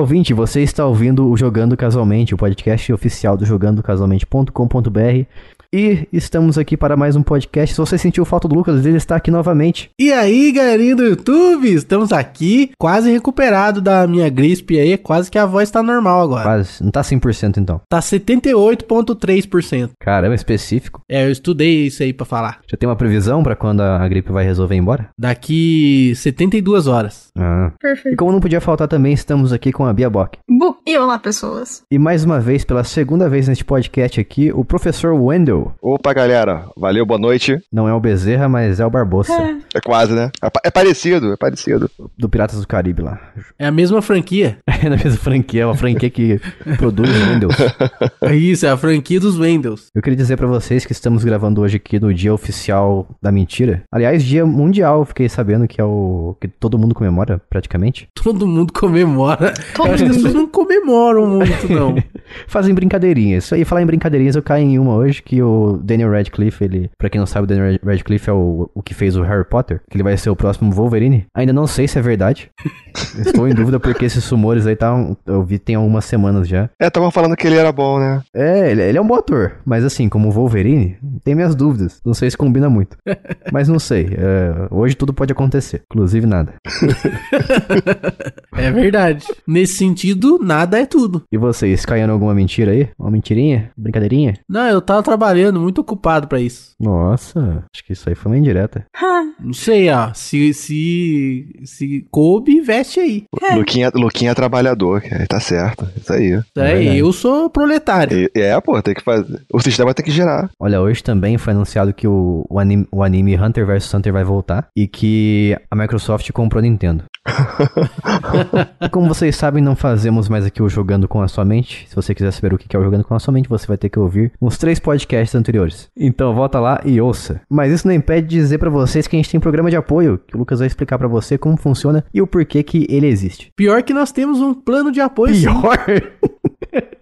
ouvinte, você está ouvindo o Jogando Casualmente, o podcast oficial do jogandocasualmente.com.br. E estamos aqui para mais um podcast. Se você sentiu falta do Lucas, ele está aqui novamente. E aí, galerinha do YouTube, estamos aqui, quase recuperado da minha gripe aí, quase que a voz está normal agora. Quase, não está 100% então. Está 78.3%. Caramba, específico. É, eu estudei isso aí para falar. Já tem uma previsão para quando a gripe vai resolver ir embora? Daqui 72 horas. Ah. Perfeito. E como não podia faltar também, estamos aqui com a Bia Bock. Bu e olá, pessoas. E mais uma vez, pela segunda vez neste podcast aqui, o professor Wendell Valeu. Opa, galera. Valeu, boa noite. Não é o Bezerra, mas é o Barbosa. É, é quase, né? É, é parecido, é parecido. Do Piratas do Caribe lá. É a mesma franquia. é a mesma franquia, é uma franquia que produz Windows. É isso, é a franquia dos Windows. Eu queria dizer para vocês que estamos gravando hoje aqui no dia oficial da mentira. Aliás, dia mundial, fiquei sabendo que é o que todo mundo comemora praticamente. Todo mundo comemora. Todo As pessoas não comemoram muito não. Fazem brincadeirinhas. E falar em brincadeirinhas, eu caio em uma hoje que eu o Daniel Radcliffe, ele, pra quem não sabe, o Daniel Radcliffe é o, o que fez o Harry Potter, que ele vai ser o próximo Wolverine. Ainda não sei se é verdade. Estou em dúvida porque esses rumores aí tá, eu vi tem algumas semanas já. É, estavam falando que ele era bom, né? É, ele, ele, é um bom ator, mas assim, como Wolverine, tem minhas dúvidas. Não sei se combina muito. mas não sei. É, hoje tudo pode acontecer, inclusive nada. é verdade. Nesse sentido, nada é tudo. E vocês, caindo alguma mentira aí? Uma mentirinha? Brincadeirinha? Não, eu tava trabalhando trabalhando, muito ocupado para isso. Nossa, acho que isso aí foi uma indireta. Não sei, ó. Se, se, se coube, veste aí. É. Luquinha, Luquinha é trabalhador, Tá certo. Isso aí. Isso aí, é, é eu sou proletário. É, é, pô, tem que fazer. O sistema tem que gerar. Olha, hoje também foi anunciado que o, o, anime, o anime Hunter vs Hunter vai voltar e que a Microsoft comprou a Nintendo. Como vocês sabem, não fazemos mais aqui o Jogando com a Sua Mente. Se você quiser saber o que é o Jogando com a Sua Mente, você vai ter que ouvir uns três podcasts podcasts anteriores. Então volta lá e ouça. Mas isso não impede de dizer para vocês que a gente tem um programa de apoio, que o Lucas vai explicar para você como funciona e o porquê que ele existe. Pior que nós temos um plano de apoio. Pior?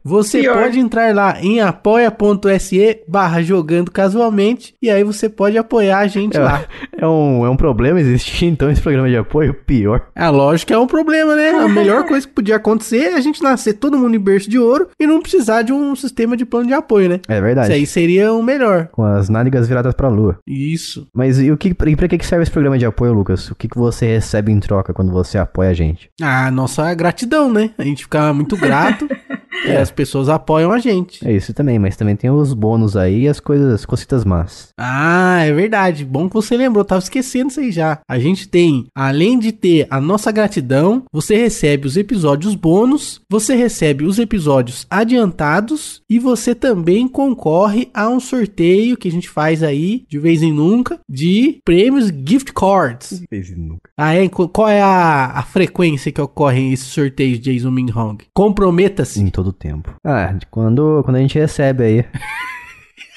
Você Pior. pode entrar lá em apoia.se barra jogando casualmente e aí você pode apoiar a gente é, lá. É um, é um problema existir então esse programa de apoio? Pior. A ah, lógica é um problema, né? A melhor coisa que podia acontecer é a gente nascer todo mundo em berço de ouro e não precisar de um sistema de plano de apoio, né? É verdade. Isso aí seria o melhor. Com as nádegas viradas pra lua. Isso. Mas e o que, e pra que serve esse programa de apoio, Lucas? O que, que você recebe em troca quando você apoia a gente? Ah, nossa gratidão, né? A gente fica muito grato. E é. as pessoas apoiam a gente. É isso também, mas também tem os bônus aí e as coisas, as cositas más. Ah, é verdade. Bom que você lembrou, tava esquecendo isso aí já. A gente tem, além de ter a nossa gratidão, você recebe os episódios bônus, você recebe os episódios adiantados e você também concorre a um sorteio que a gente faz aí de vez em nunca de prêmios gift cards. De vez em nunca. Ah, é? Qual é a, a frequência que esse esses sorteios, Jason Hong? Comprometa-se todo o tempo. Ah, quando, quando a gente recebe aí.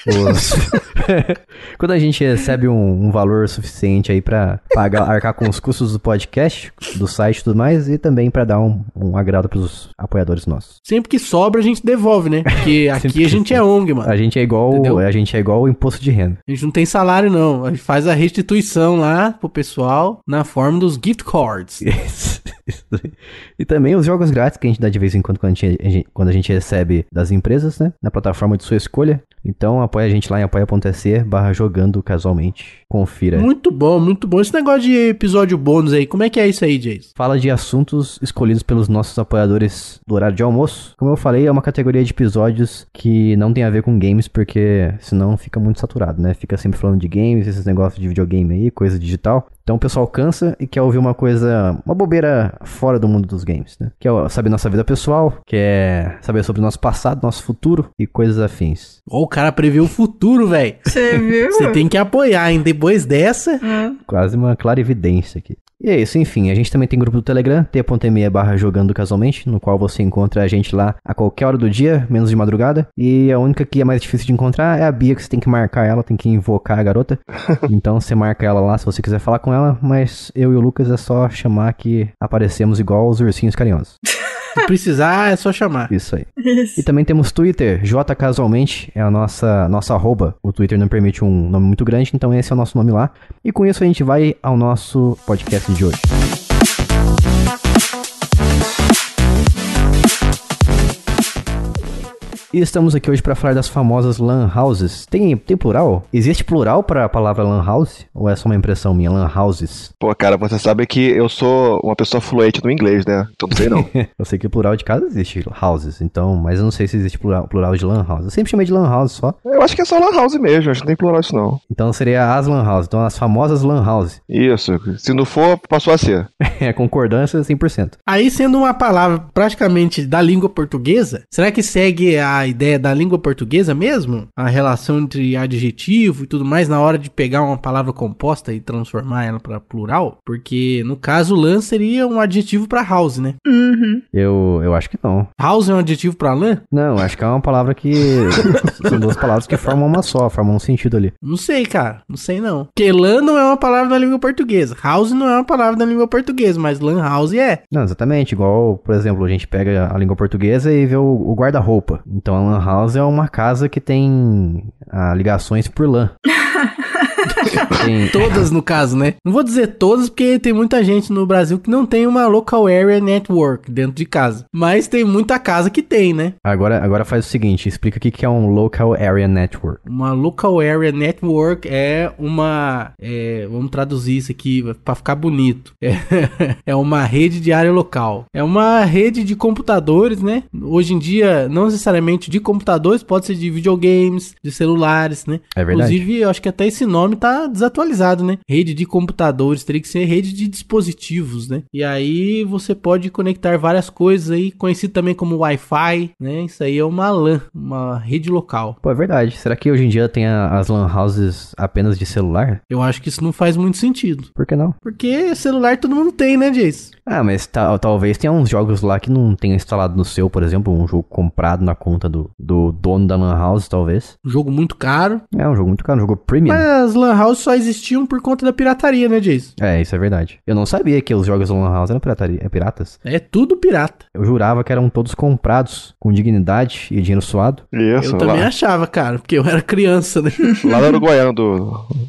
Quando a gente recebe um, um valor suficiente aí para pagar, arcar com os custos do podcast, do site e tudo mais, e também para dar um, um agrado pros apoiadores nossos. Sempre que sobra, a gente devolve, né? Porque aqui a gente sim. é ONG, mano. A gente é igual, Entendeu? a gente é igual o imposto de renda. A gente não tem salário, não. A gente faz a restituição lá pro pessoal na forma dos gift cards. e também os jogos grátis que a gente dá de vez em quando quando a gente, a gente, quando a gente recebe das empresas, né? Na plataforma de sua escolha. Então apoia a gente lá em apoia.se barra jogando casualmente. Confira. Muito bom, muito bom. Esse negócio de episódio bônus aí, como é que é isso aí, Jason? Fala de assuntos escolhidos pelos nossos apoiadores do horário de almoço. Como eu falei, é uma categoria de episódios que não tem a ver com games, porque senão fica muito saturado, né? Fica sempre falando de games, esses negócios de videogame aí, coisa digital. Então o pessoal cansa e quer ouvir uma coisa, uma bobeira fora do mundo dos games, né? Quer é saber nossa vida pessoal, quer é saber sobre o nosso passado, nosso futuro e coisas afins. Ou o cara previu o futuro, velho. Você viu? Você tem que apoiar, hein? Depois dessa. Hum. Quase uma evidência aqui. E é isso, enfim, a gente também tem grupo do Telegram, t.me barra jogando casualmente, no qual você encontra a gente lá a qualquer hora do dia, menos de madrugada. E a única que é mais difícil de encontrar é a Bia, que você tem que marcar ela, tem que invocar a garota. então você marca ela lá se você quiser falar com ela, mas eu e o Lucas é só chamar que aparecemos igual os ursinhos carinhosos. Se precisar, é só chamar. Isso aí. Isso. E também temos Twitter, J Casualmente, é a nossa, nossa arroba. O Twitter não permite um nome muito grande, então esse é o nosso nome lá. E com isso a gente vai ao nosso podcast de hoje. E estamos aqui hoje para falar das famosas lan houses. Tem, tem plural? Existe plural para a palavra lan house? Ou é só uma impressão minha, lan houses? Pô, cara, você sabe que eu sou uma pessoa fluente no inglês, né? Então não sei não. eu sei que plural de casa existe houses, então, mas eu não sei se existe plural, plural de lan house. Eu sempre chamei de lan house só. Eu acho que é só lan house mesmo, acho que não tem plural isso não. Então seria as lan houses. então as famosas lan houses. Isso, se não for, passou a ser. é, concordância 100%. Aí sendo uma palavra praticamente da língua portuguesa, será que segue a a ideia da língua portuguesa mesmo, a relação entre adjetivo e tudo mais na hora de pegar uma palavra composta e transformar ela para plural? Porque no caso lã seria um adjetivo para house, né? Uhum. Eu, eu acho que não. House é um adjetivo para lã? Não, acho que é uma palavra que são duas palavras que formam uma só, formam um sentido ali. Não sei, cara, não sei não. Porque lã não é uma palavra da língua portuguesa. House não é uma palavra da língua portuguesa, mas lan house é. Não, exatamente, igual, por exemplo, a gente pega a língua portuguesa e vê o, o guarda-roupa. Então então a Lan House é uma casa que tem ah, ligações por LAN. todas, no caso, né? Não vou dizer todas, porque tem muita gente no Brasil que não tem uma local area network dentro de casa. Mas tem muita casa que tem, né? Agora, agora faz o seguinte, explica o que é um local area network. Uma local area network é uma... É, vamos traduzir isso aqui para ficar bonito. É, é uma rede de área local. É uma rede de computadores, né? Hoje em dia, não necessariamente de computadores, pode ser de videogames, de celulares, né? É verdade. Inclusive, eu acho que até esse nome tá desatualizado, né? Rede de computadores, teria que ser rede de dispositivos, né? E aí você pode conectar várias coisas aí, conhecido também como Wi-Fi, né? Isso aí é uma LAN, uma rede local. Pô, é verdade. Será que hoje em dia tem as LAN houses apenas de celular? Eu acho que isso não faz muito sentido. Por que não? Porque celular todo mundo tem, né, Jace? Ah, mas talvez tenha uns jogos lá que não tenha instalado no seu, por exemplo, um jogo comprado na conta do, do dono da LAN house, talvez. Um jogo muito caro. É, um jogo muito caro, um jogo premium. Mas as LAN houses House só existiam por conta da pirataria, né, Jason? É, isso é verdade. Eu não sabia que os jogos Lan House eram pirataria, é piratas. É tudo pirata. Eu jurava que eram todos comprados com dignidade e dinheiro suado. Isso, Eu também lá. achava, cara, porque eu era criança, né? Lá no Uruguaiano do,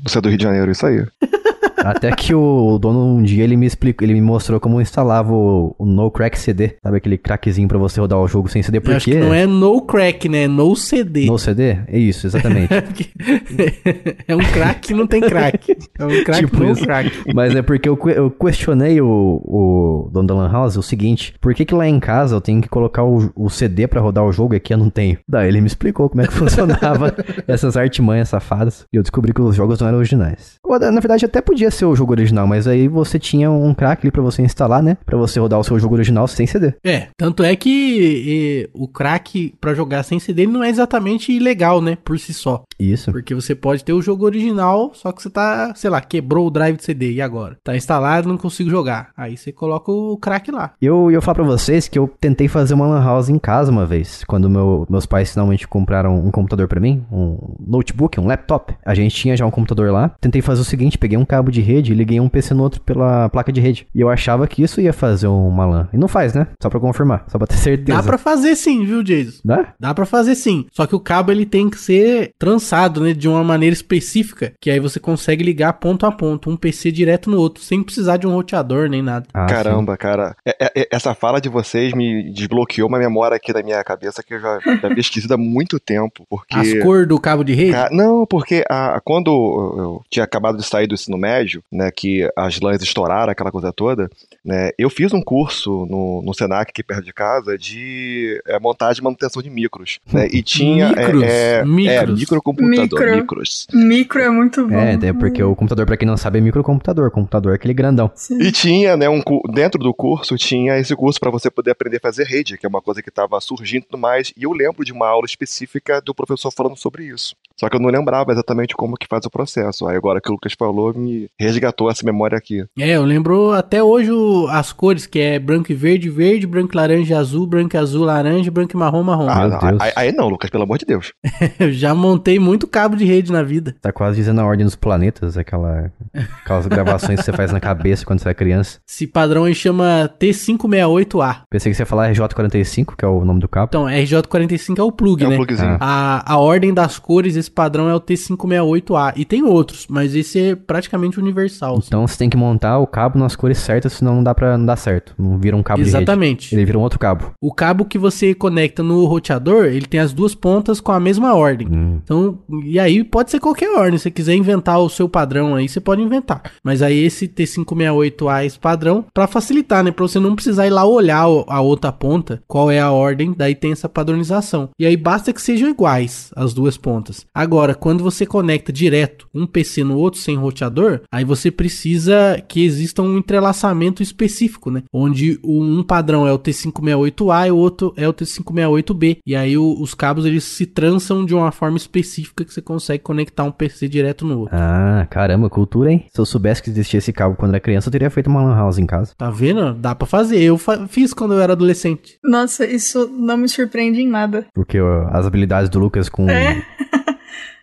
do, do Rio de Janeiro, isso aí. Até que o dono um dia ele me explicou, ele me mostrou como instalava o, o No Crack CD. Sabe aquele crackzinho pra você rodar o jogo sem CD? Porque... Eu acho que não é No Crack, né? É No CD. No CD? É isso, exatamente. é um crack que não tem crack. É um crack tipo no crack. Mas é porque eu, eu questionei o, o dono da Lan House o seguinte: por que, que lá em casa eu tenho que colocar o, o CD pra rodar o jogo e aqui eu não tenho? Daí ele me explicou como é que funcionava essas artimanhas safadas. E eu descobri que os jogos não eram originais. Na verdade, até podia ser o jogo original, mas aí você tinha um crack ali pra você instalar, né? Pra você rodar o seu jogo original sem CD. É, tanto é que e, o crack pra jogar sem CD não é exatamente ilegal, né? Por si só. Isso. Porque você pode ter o jogo original, só que você tá, sei lá, quebrou o drive de CD, e agora? Tá instalado, não consigo jogar. Aí você coloca o crack lá. Eu ia falar pra vocês que eu tentei fazer uma lan house em casa uma vez, quando meu, meus pais finalmente compraram um computador para mim, um notebook, um laptop. A gente tinha já um computador lá. Tentei fazer o seguinte, peguei um cabo de rede, liguei um PC no outro pela placa de rede. E eu achava que isso ia fazer uma LAN. E não faz, né? Só pra confirmar, só pra ter certeza. Dá pra fazer sim, viu, Jason? Dá? Dá pra fazer sim. Só que o cabo ele tem que ser trançado, né? De uma maneira específica, que aí você consegue ligar ponto a ponto, um PC direto no outro, sem precisar de um roteador nem nada. Ah, Caramba, sim. cara. É, é, é, essa fala de vocês me desbloqueou uma memória aqui da minha cabeça que eu já, já havia esquecido há muito tempo. Porque... As cores do cabo de rede? Não, porque a, quando eu tinha acabado de sair do ensino médio, colégio, né, que as lãs estouraram, aquela coisa toda, né, eu fiz um curso no, no Senac, aqui perto de casa, de é, montagem e manutenção de micros, né, e tinha... É, micros? É, é, micros. é microcomputador, micro. micros. Micro é muito bom. É, é porque o computador, para quem não sabe, é microcomputador, computador é aquele grandão. Sim. E tinha, né, um, dentro do curso, tinha esse curso para você poder aprender a fazer rede, que é uma coisa que estava surgindo e tudo mais, e eu lembro de uma aula específica do professor falando sobre isso. Só que eu não lembrava exatamente como que faz o processo. Aí agora que o Lucas falou, me resgatou essa memória aqui. É, eu lembro até hoje o, as cores, que é branco e verde, verde, branco e laranja azul, branco e azul laranja, branco e marrom marrom. Ah, Deus. aí, aí, não, Lucas, pelo amor de Deus. eu já montei muito cabo de rede na vida. Tá quase dizendo a ordem dos planetas, aquela, aquelas gravações que você faz na cabeça quando você é criança. Esse padrão aí chama T568A. Pensei que você ia falar RJ45, que é o nome do cabo. Então, RJ45 é o plug, é né? Um plugzinho. Ah. A, a ordem das cores, esse padrão é o T568A. E tem outros, mas esse é praticamente o universal. Assim. Então você tem que montar o cabo nas cores certas, senão não dá para não dar certo. Não vira um cabo Exatamente. de rede. Ele vira um outro cabo. O cabo que você conecta no roteador, ele tem as duas pontas com a mesma ordem. Hum. Então, e aí pode ser qualquer ordem. Se você quiser inventar o seu padrão aí, você pode inventar. Mas aí esse T568A, esse padrão, para facilitar, né? Pra você não precisar ir lá olhar a outra ponta, qual é a ordem, daí tem essa padronização. E aí basta que sejam iguais as duas pontas. Agora, quando você conecta direto um PC no outro sem roteador, aí Aí você precisa que exista um entrelaçamento específico, né? Onde um padrão é o T568A e o outro é o T568B. E aí o, os cabos eles se trançam de uma forma específica que você consegue conectar um PC direto no outro. Ah, caramba, cultura, hein? Se eu soubesse que existia esse cabo quando era criança, eu teria feito uma lan house em casa. Tá vendo? Dá para fazer. Eu fa fiz quando eu era adolescente. Nossa, isso não me surpreende em nada. Porque ó, as habilidades do Lucas com. É.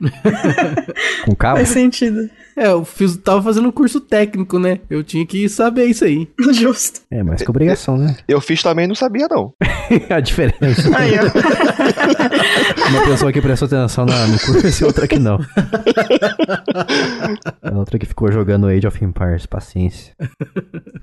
com cabo? Faz sentido. É, eu fiz, tava fazendo um curso técnico, né? Eu tinha que saber isso aí. Justo. É, mas que obrigação, né? Eu fiz também e não sabia, não. a diferença. Aí, Uma pessoa que prestou atenção na, no curso e outra que não. a outra que ficou jogando Age of Empires, paciência.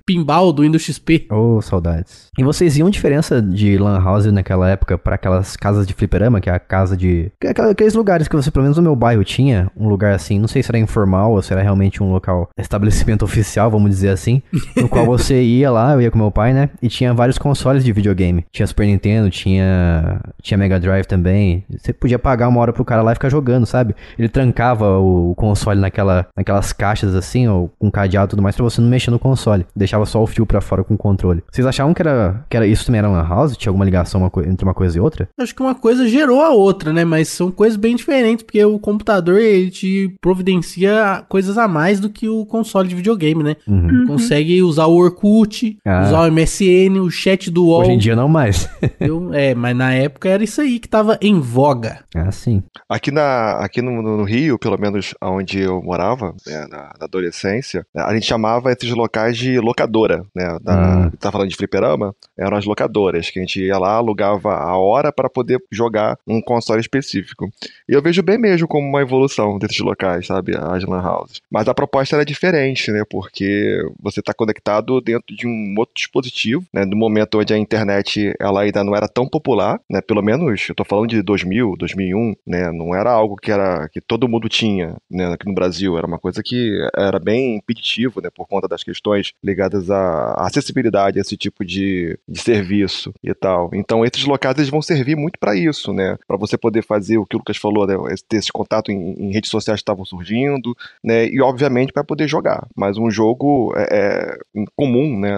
Pimbal do Windows XP. Ô, oh, saudades. E vocês viam diferença de Lan House naquela época para aquelas casas de fliperama, que é a casa de. É aqueles lugares que você, pelo menos no meu bairro, tinha um lugar assim, não sei se era informal será realmente um local, estabelecimento oficial, vamos dizer assim, no qual você ia lá, eu ia com meu pai, né? E tinha vários consoles de videogame. Tinha Super Nintendo, tinha, tinha Mega Drive também. Você podia pagar uma hora pro cara lá e ficar jogando, sabe? Ele trancava o, o console naquela, naquelas caixas assim, ou com cadeado e tudo mais, pra você não mexer no console. Deixava só o fio pra fora com o controle. Vocês achavam que era, que era isso também era uma house? Tinha alguma ligação uma entre uma coisa e outra? Acho que uma coisa gerou a outra, né? Mas são coisas bem diferentes, porque o computador ele te providencia coisa coisas a mais do que o console de videogame, né? Uhum. uhum. Consegue usar o Orkut, ah. usar o MSN, o chat do UOL. Hoje em dia não mais. eu, é, mas na época era isso aí que tava em voga. Ah, sim. Aqui, na, aqui no, no Rio, pelo menos onde eu morava, né, na, na, adolescência, né, a gente chamava esses locais de locadora, né? Da, ah. Tá falando de fliperama? Eram as locadoras, que a gente ia lá, alugava a hora para poder jogar um console específico. E eu vejo bem mesmo como uma evolução desses locais, sabe? As lan mas a proposta era diferente, né? Porque você está conectado dentro de um outro dispositivo, né? No momento onde a internet ela ainda não era tão popular, né? Pelo menos eu estou falando de 2000, 2001, né? Não era algo que era que todo mundo tinha, né? Aqui no Brasil era uma coisa que era bem impeditivo, né? Por conta das questões ligadas à acessibilidade, a esse tipo de, de serviço e tal. Então esses locais eles vão servir muito para isso, né? Para você poder fazer o que o Lucas falou, né? Ter esse contato em, em redes sociais que estavam surgindo, né, e obviamente para poder jogar. Mas um jogo é, é, comum, né,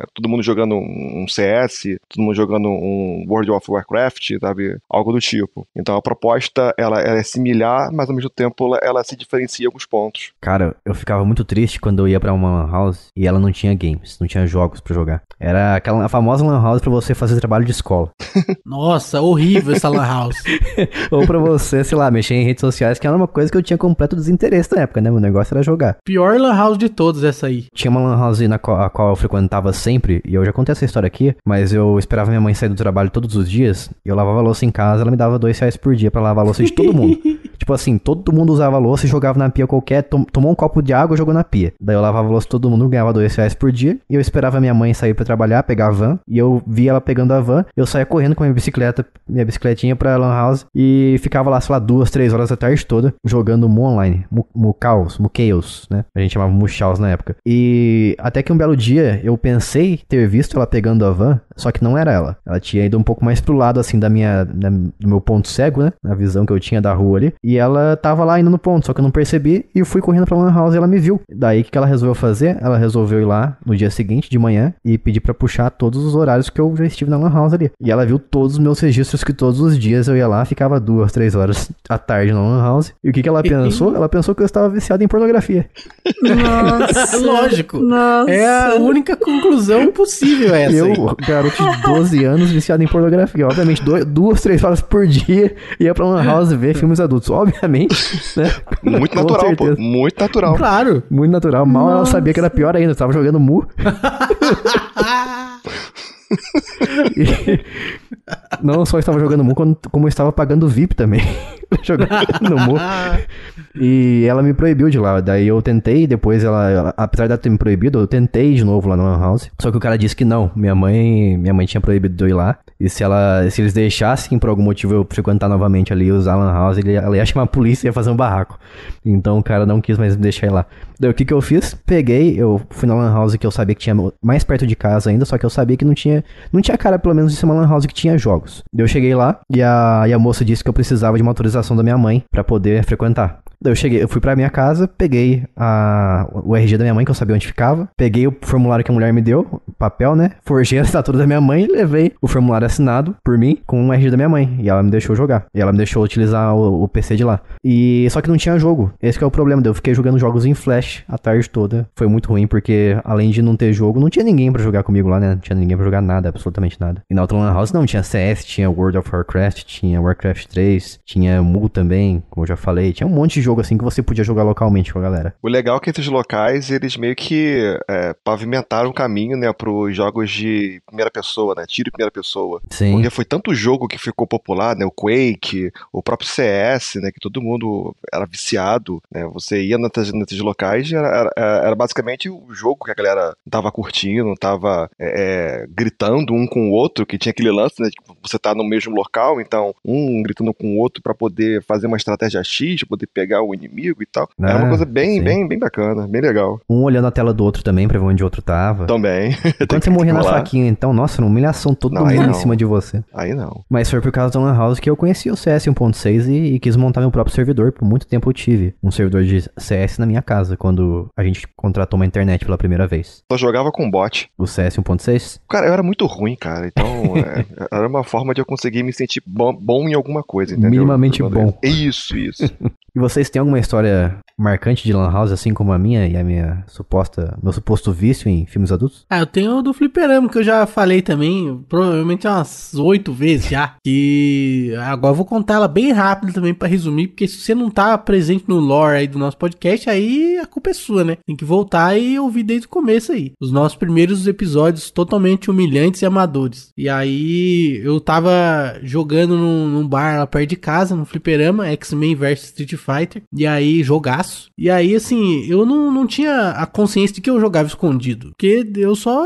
é todo mundo jogando um CS, todo mundo jogando um World of Warcraft, sabe, algo do tipo. Então a proposta ela, ela é similar, mas ao mesmo tempo ela, ela, se diferencia em alguns pontos. Cara, eu ficava muito triste quando eu ia para uma lan house e ela não tinha games, não tinha jogos para jogar. Era aquela famosa lan house para você fazer trabalho de escola. Nossa, horrível essa lan house. Ou para você, sei lá, mexer em redes sociais, que era uma coisa que eu tinha completo desinteresse na época, né? O negócio era jogar. Pior lan house de todos essa aí. Tinha uma lan house na qual, a qual eu frequentava sempre, e eu já contei essa história aqui, mas eu esperava minha mãe sair do trabalho todos os dias, eu lavava louça em casa, ela me dava dois reais por dia para lavar a louça de todo mundo. Tipo assim, todo mundo usava louça e jogava na pia qualquer, tom, tomou um copo de água e jogou na pia. Daí eu lavava louça todo mundo, ganhava dois reais por dia. E eu esperava minha mãe sair para trabalhar, pegar a van. E eu via ela pegando a van, eu saía correndo com a minha bicicleta, minha bicicletinha pra Lan House. E ficava lá, sei lá, duas, três horas da tarde toda, jogando Mu Online. Mucaos, Mucaos, né? A gente chamava Muchaus na época. E até que um belo dia eu pensei ter visto ela pegando a van, só que não era ela. Ela tinha ido um pouco mais pro lado, assim, da minha, da, do meu ponto cego, né? Na visão que eu tinha da rua ali. E ela tava lá ainda no ponto, só que eu não percebi. E eu fui correndo pra Lan House e ela me viu. Daí o que ela resolveu fazer? Ela resolveu ir lá no dia seguinte, de manhã, e pedir para puxar todos os horários que eu já estive na Lan House ali. E ela viu todos os meus registros que todos os dias eu ia lá, ficava duas, três horas à tarde na Lan House. E o que, que ela pensou? Ela pensou que eu estava viciado em pornografia. Nossa! Lógico! Nossa. É a única conclusão possível é essa. Eu, cara, garoto de 12 anos viciado em pornografia. Obviamente, dois, duas, três horas por dia ia pra uma house ver filmes adultos. Obviamente, né? Muito Com natural, certeza. pô. Muito natural. Claro. Muito natural. Mal Nossa. ela sabia que era pior ainda. Eu tava jogando mu. E não só estava jogando Mu, como eu estava pagando VIP também. jogando Mu. E ela me proibiu de lá. Daí eu tentei, depois ela, ela apesar de ela ter me proibido, eu tentei de novo lá no House. Só que o cara disse que não. Minha mãe, minha mãe tinha proibido de eu ir lá. E se ela, se eles deixassem por algum motivo eu frequentar novamente ali os Alan House, ele, ela ia chamar a polícia e ia fazer um barraco. Então o cara não quis mais me deixar ir lá. Daí o que que eu fiz? Peguei, eu fui na Lan House que eu sabia que tinha mais perto de casa ainda, só que eu sabia que não tinha não tinha cara, pelo menos, de ser uma lan house que tinha jogos. Eu cheguei lá e a, e a moça disse que eu precisava de uma autorização da minha mãe para poder frequentar. Daí eu cheguei, eu fui pra minha casa, peguei a, o RG da minha mãe, que eu sabia onde ficava, peguei o formulário que a mulher me deu, papel, né? Forjei a estatura da minha mãe e levei o formulário assinado por mim com o RG da minha mãe. E ela me deixou jogar. E ela me deixou utilizar o, o PC de lá. E só que não tinha jogo. Esse é o problema. Eu fiquei jogando jogos em flash a tarde toda. Foi muito ruim, porque além de não ter jogo, não tinha ninguém para jogar comigo lá, né? Não tinha ninguém pra jogar nada, absolutamente nada. E na outra Lan House não, tinha CS, tinha World of Warcraft, tinha Warcraft 3, tinha Mu também, como eu já falei, tinha um monte de jogo jogo assim que você podia jogar localmente com a galera. O legal é que esses locais, eles meio que é, pavimentaram o caminho, né, os jogos de primeira pessoa, né, tiro em primeira pessoa. Sim. Porque foi tanto jogo que ficou popular, né, o Quake, o próprio CS, né, que todo mundo era viciado, né, você ia nesses, nesses locais e era, era, era, basicamente o jogo que a galera tava curtindo, tava é, é gritando um com o outro, que tinha aquele lance, né, tipo, você tá no mesmo local, então um gritando com o outro para poder fazer uma estratégia X, poder pegar o inimigo e tal. Ah, era uma ah, coisa bem, sim. bem, bem bacana, bem legal. Um olhando a tela do outro também pra ver onde o outro tava. Também. Quando você morrer na faquinha, então, nossa, humilhação todo não, mundo em cima de você. Aí não. Mas foi por causa da Lan House que eu conheci o CS 1.6 e, e quis montar meu próprio servidor. Por muito tempo eu tive um servidor de CS na minha casa, quando a gente contratou uma internet pela primeira vez. Só jogava com bot. O CS 1.6? Cara, eu era muito ruim, cara. Então, é, era uma forma de eu conseguir me sentir bom, bom em alguma coisa, entendeu? Minimamente bom. Isso, isso. E vocês têm alguma história marcante de Lan House, assim como a minha e a minha suposta, meu suposto vício em filmes adultos? Ah, eu tenho o do Fliperama, que eu já falei também, provavelmente umas oito vezes já. E agora eu vou contar ela bem rápido também para resumir, porque se você não tá presente no lore aí do nosso podcast, aí a culpa é sua, né? Tem que voltar e ouvir desde o começo aí. Os nossos primeiros episódios totalmente humilhantes e amadores. E aí eu tava jogando num, num bar lá perto de casa, no Fliperama, X-Men vs Street Fighter. E aí, jogaço. E aí, assim, eu não, não tinha a consciência de que eu jogava escondido. Porque eu só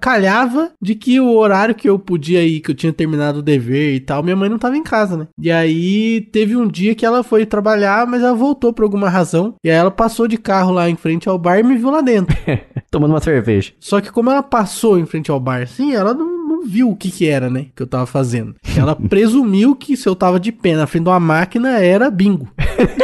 calhava de que o horário que eu podia ir, que eu tinha terminado o dever e tal, minha mãe não tava em casa, né? E aí teve um dia que ela foi trabalhar, mas ela voltou por alguma razão. E aí ela passou de carro lá em frente ao bar e me viu lá dentro. Tomando uma cerveja. Só que como ela passou em frente ao bar, assim, ela não viu o que que era, né? Que eu tava fazendo. Ela presumiu que se eu tava de pé na frente de uma máquina, era bingo.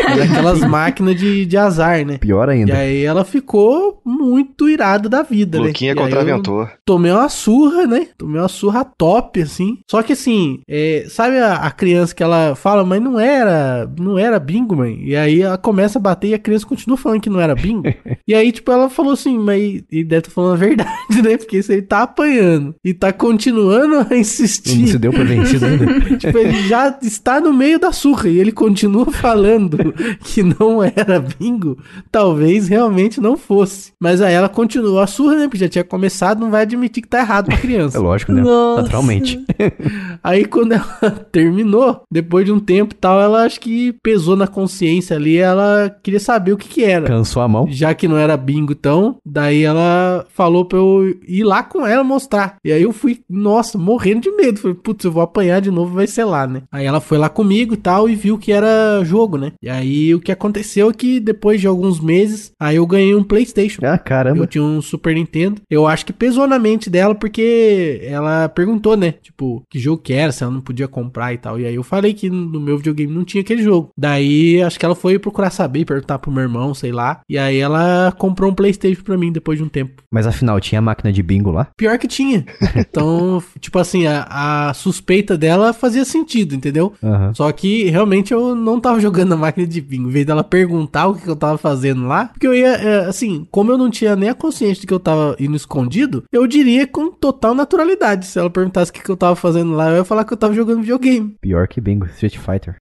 Era aquelas máquinas de, de azar, né? Pior ainda. E aí ela ficou muito irada da vida, Luquinha né? contraventor. Tomei uma surra, né? Tomei uma surra top, assim. Só que assim, é, sabe a, a, criança que ela fala, mas não era, não era bingo, mãe? E aí ela começa a bater e a criança continua falando que não era bingo. e aí, tipo, ela falou assim, mas ele deve estar falando a verdade, né? Porque se ele tá apanhando e tá continuando continuando a insistir. Não se deu por vencido ainda. tipo, ele já está no meio da surra e ele continua falando que não era bingo. Talvez realmente não fosse. Mas aí ela continuou a surra, né? Porque já tinha começado, não vai admitir que tá errado pra criança. É lógico, né? Nossa. Naturalmente. aí quando ela terminou, depois de um tempo e tal, ela acho que pesou na consciência ali, ela queria saber o que que era. Cansou a mão. Já que não era bingo, então, daí ela falou pra eu ir lá com ela mostrar. E aí eu fui nossa, morrendo de medo. Falei, putz, eu vou apanhar de novo, vai ser lá, né? Aí ela foi lá comigo e tal, e viu que era jogo, né? E aí o que aconteceu é que depois de alguns meses, aí eu ganhei um Playstation. Ah, caramba. Eu tinha um Super Nintendo. Eu acho que pesou na mente dela, porque ela perguntou, né? Tipo, que jogo que era, se ela não podia comprar e tal. E aí eu falei que no meu videogame não tinha aquele jogo. Daí, acho que ela foi procurar saber, perguntar pro meu irmão, sei lá. E aí ela comprou um Playstation pra mim depois de um tempo. Mas afinal, tinha máquina de bingo lá? Pior que tinha. Então... Então, tipo assim, a, a suspeita dela fazia sentido, entendeu? Uhum. Só que realmente eu não tava jogando na máquina de bingo. Em vez dela perguntar o que eu tava fazendo lá, porque eu ia, é, assim, como eu não tinha nem a consciência de que eu tava indo escondido, eu diria com total naturalidade. Se ela perguntasse o que eu tava fazendo lá, eu ia falar que eu tava jogando videogame. Pior que bingo, Street Fighter.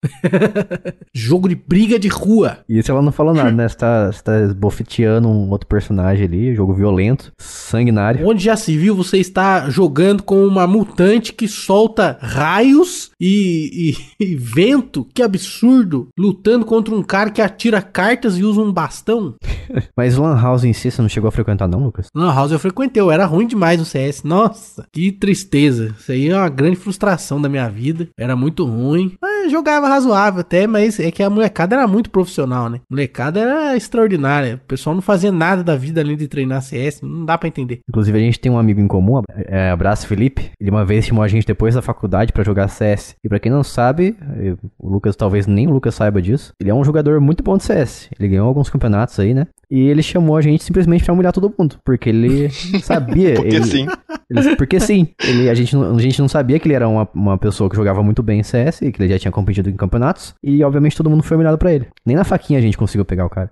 Jogo de briga de rua. E isso ela não falou nada, né? Tá, você tá esbofeteando um outro personagem ali, jogo violento, sanguinário. Onde já se viu, você está jogando com com uma mutante que solta raios e, e, e vento. Que absurdo! Lutando contra um cara que atira cartas e usa um bastão. Mas Lan House em si, você não chegou a frequentar, não, Lucas? Lan House eu frequentei, eu era ruim demais no CS. Nossa, que tristeza. Isso aí é uma grande frustração da minha vida. Era muito ruim. Mas jogava razoável até, mas é que a molecada era muito profissional, né? A molecada era extraordinária. O pessoal não fazia nada da vida além de treinar CS. Não dá para entender. Inclusive, a gente tem um amigo em comum, é, abraço Felipe Felipe. Ele uma vez chamou a gente depois da faculdade para jogar CS. E para quem não sabe, eh, o Lucas talvez nem o Lucas saiba disso, ele é um jogador muito bom de CS. Ele ganhou alguns campeonatos aí, né? E ele chamou a gente simplesmente para humilhar todo mundo, porque ele sabia. porque ele, sim. Ele, porque sim. Ele, a, gente, a gente não sabia que ele era uma, uma pessoa que jogava muito bem em CS, que ele já tinha competido em campeonatos, e obviamente todo mundo foi humilhado para ele. Nem na faquinha a gente conseguiu pegar o cara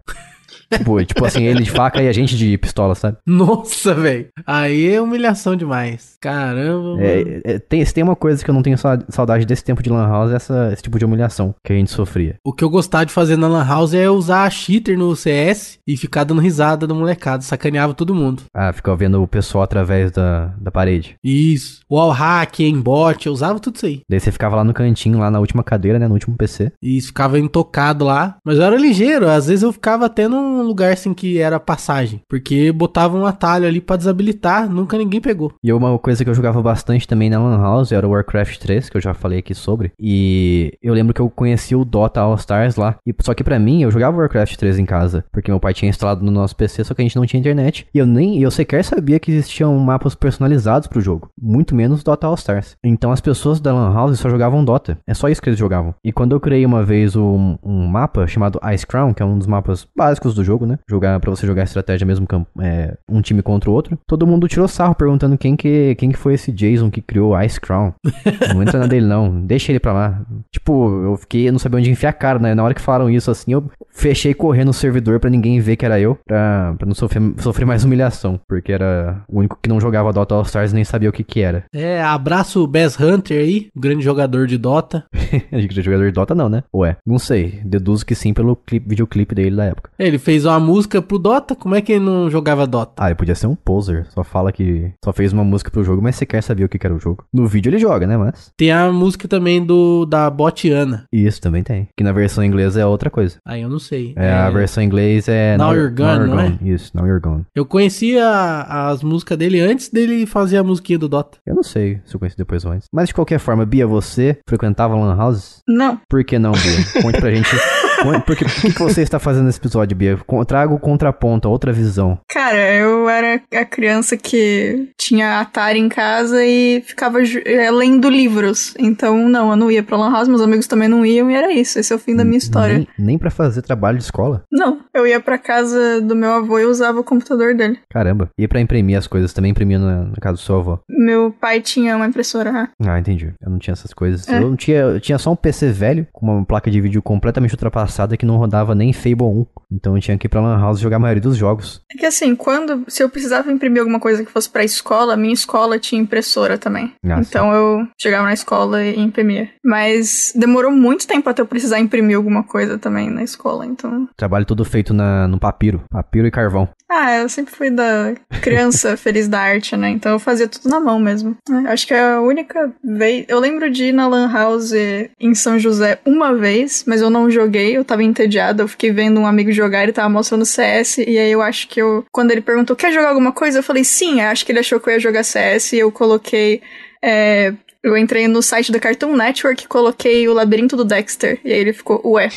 tipo, é tipo assim, ele de faca e a gente de pistola, sabe? Nossa, velho. Aí é humilhação demais. Caramba, é, é, tem, tem uma coisa que eu não tenho saudade desse tempo de Lan House, é essa, esse tipo de humilhação que a gente sofria. O que eu gostava de fazer na Lan House é usar a cheater no CS e ficar dando risada do molecado. Sacaneava todo mundo. Ah, ficava vendo o pessoal através da, da parede. Isso. Wall hack, bot, eu usava tudo isso aí. Daí você ficava lá no cantinho, lá na última cadeira, né? No último PC. Isso, ficava intocado lá. Mas eu era ligeiro, às vezes eu ficava tendo um um lugar assim que era passagem, porque botava um atalho ali para desabilitar, nunca ninguém pegou. E uma coisa que eu jogava bastante também na Lan House era o Warcraft 3, que eu já falei aqui sobre, e eu lembro que eu conheci o Dota All Stars lá, e só que para mim eu jogava Warcraft 3 em casa, porque meu pai tinha instalado no nosso PC, só que a gente não tinha internet, e eu nem eu sequer sabia que existiam mapas personalizados pro jogo, muito menos Dota All Stars. Então as pessoas da Lan House só jogavam Dota, é só isso que eles jogavam. E quando eu criei uma vez um, um mapa chamado Ice Crown, que é um dos mapas básicos do jogo, jogo, né? Jogar para você jogar estratégia mesmo é, um time contra o outro. Todo mundo tirou sarro perguntando quem que, quem que foi esse Jason que criou Ice Crown. não entra na dele não, deixa ele pra lá. Tipo, eu fiquei, eu não sabia onde enfiar a cara, né? Na hora que falaram isso assim, eu fechei correndo o servidor para ninguém ver que era eu, pra, não sofrer, sofrer mais humilhação, porque era o único que não jogava Dota All Stars e nem sabia o que que era. É, abraço o Bass Hunter aí, grande jogador de Dota. grande é jogador de Dota não, né? Ué, não sei, deduzo que sim pelo clip, videoclipe dele da época. É, ele fez fez uma música pro Dota, como é que ele não jogava Dota? Ah, ele podia ser um poser. Só fala que só fez uma música pro jogo, mas sequer sabia o que era o jogo. No vídeo ele joga, né, mas... Tem a música também do da Botiana. Isso, também tem. Que na versão inglesa é outra coisa. Aí ah, eu não sei. É, é... a versão inglesa é... Now, now You're Gone, não É? Isso, Now You're Gone. Eu conhecia as músicas dele antes dele fazer a musiquinha do Dota. Eu não sei se eu conheci depois ou antes. Mas de qualquer forma, Bia, você frequentava lan houses? Não. Por que não, Bia? Conte pra gente... Porque por que você está fazendo esse episódio, Bia? Traga o contraponto, a outra visão. Cara, eu era a criança que tinha Atari em casa e ficava eh, lendo livros. Então, não, eu não ia pra Lan House, meus amigos também não iam e era isso. Esse é o fim da minha história. Nem, nem para fazer trabalho de escola? Não, eu ia pra casa do meu avô e usava o computador dele. Caramba. E para imprimir as coisas também imprimia na, na casa do seu avô? Meu pai tinha uma impressora. Né? Ah, entendi. Eu não tinha essas coisas. É. Eu não tinha, eu tinha só um PC velho com uma placa de vídeo completamente ultrapassada passada que não rodava nem Fable 1. Então eu tinha que ir pra Lan House jogar a maioria dos jogos. É que assim, quando. Se eu precisava imprimir alguma coisa que fosse pra escola, minha escola tinha impressora também. Ah, então sim. eu chegava na escola e imprimia. Mas demorou muito tempo até eu precisar imprimir alguma coisa também na escola, então. Trabalho todo feito na, no papiro. Papiro e carvão. Ah, eu sempre fui da criança feliz da arte, né? Então eu fazia tudo na mão mesmo. É, acho que é a única vez. Eu lembro de ir na Lan House em São José uma vez, mas eu não joguei, eu tava entediada, eu fiquei vendo um amigo jogar, ele tava mostrando CS, e aí eu acho que eu. Quando ele perguntou, quer jogar alguma coisa? Eu falei, sim, acho que ele achou que eu ia jogar CS, e eu coloquei. É, eu entrei no site da Cartoon Network e coloquei o labirinto do Dexter. E aí ele ficou, ué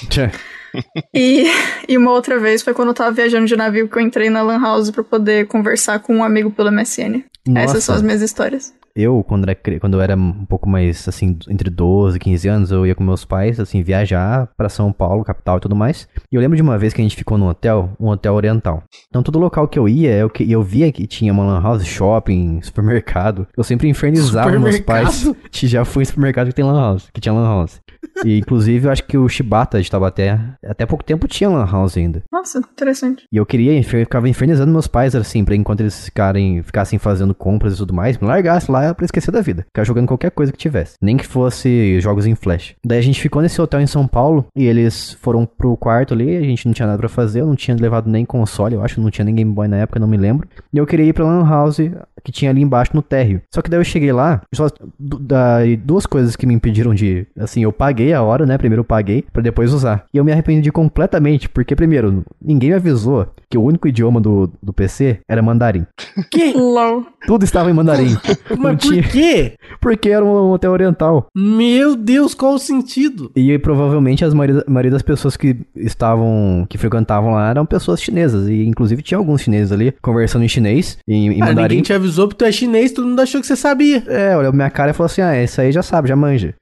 e, e uma outra vez foi quando eu tava viajando de navio que eu entrei na Lan House pra poder conversar com um amigo pelo MSN. Nossa. Essas são as minhas histórias. Eu, quando era, quando eu era um pouco mais, assim, entre 12 e 15 anos, eu ia com meus pais, assim, viajar para São Paulo, capital e tudo mais. E eu lembro de uma vez que a gente ficou num hotel, um hotel oriental. Então, todo local que eu ia, eu, eu via que tinha uma lan house, shopping, supermercado. Eu sempre infernizava meus pais. que Já fui em supermercado que tem lan house, que tinha lan house. E, inclusive, eu acho que o Shibata de Tabaté até pouco tempo tinha Lan House ainda. Nossa, interessante. E eu queria, eu ficava infernizando meus pais, assim, pra enquanto eles ficarem, ficassem fazendo compras e tudo mais, me largasse lá pra esquecer da vida. Ficar jogando qualquer coisa que tivesse. Nem que fosse jogos em flash. Daí a gente ficou nesse hotel em São Paulo e eles foram pro quarto ali, a gente não tinha nada pra fazer, eu não tinha levado nem console, eu acho, não tinha nem Game Boy na época, não me lembro. E eu queria ir pra Lan House, que tinha ali embaixo no térreo. Só que daí eu cheguei lá, só duas coisas que me impediram de, assim, eu paguei a hora, né? Primeiro eu paguei, pra depois usar. E eu me arrependi confundi completamente, porque, primeiro, ninguém me avisou que o único idioma do, do PC era mandarim. Que? Tudo estava em mandarim. Mas por quê? Porque era um hotel oriental. Meu Deus, qual o sentido? E provavelmente as maioria, maioria das pessoas que estavam, que frequentavam lá eram pessoas chinesas. E inclusive tinha alguns chineses ali conversando em chinês, em, em ah, mandarim. ninguém te avisou porque tu é chinês, todo mundo achou que você sabia. É, olha, minha cara e falou assim, ah, esse aí já sabe, já manja.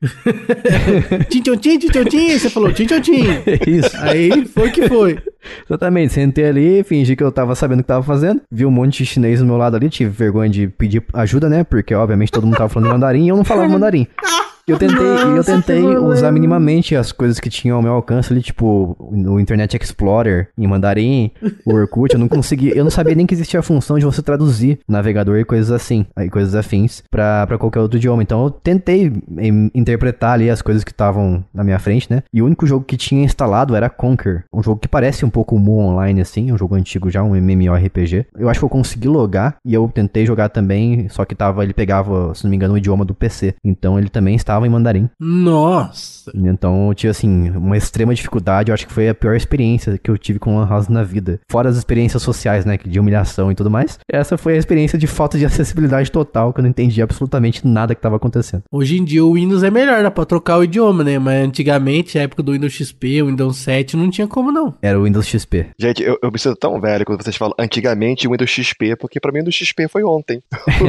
tchim, tchim, tchim, tchim, tchim, você falou tchim, tchim, tchim. Isso. Aí foi que foi. Exatamente, sentei ali, fingi que eu tava sabendo o que tava fazendo, vi um monte de chinês do meu lado ali, tive vergonha de pedir ajuda, né? Porque obviamente todo mundo tava falando mandarim e eu não falava mandarim. Ah, eu tentei, Nossa, eu tentei usar minimamente as coisas que tinham ao meu alcance ali, tipo, no Internet Explorer, em Mandarim, o Orkut, eu não consegui, eu não sabia nem que existia a função de você traduzir navegador e coisas assim, aí coisas afins, pra, pra qualquer outro idioma. Então eu tentei em, interpretar ali as coisas que estavam na minha frente, né? E o único jogo que tinha instalado era Conquer, um jogo que parece um pouco Mu Online, assim, um jogo antigo já, um MMORPG. Eu acho que eu consegui logar e eu tentei jogar também, só que tava, ele pegava, se não me engano, o idioma do PC. Então ele também estava cantava em mandarim. Nossa! Então eu tive, assim, uma extrema dificuldade. Eu acho que foi a pior experiência que eu tive com Lan House na vida. Fora as experiências sociais, né? De humilhação e tudo mais. Essa foi a experiência de falta de acessibilidade total, que eu não entendi absolutamente nada que estava acontecendo. Hoje em dia o Windows é melhor, dá pra trocar o idioma, né? Mas antigamente, na época do Windows XP, o Windows 7, não tinha como não. Era o Windows XP. Gente, eu, eu me sinto tão velho quando vocês falam antigamente o Windows XP, porque pra mim o Windows XP foi ontem.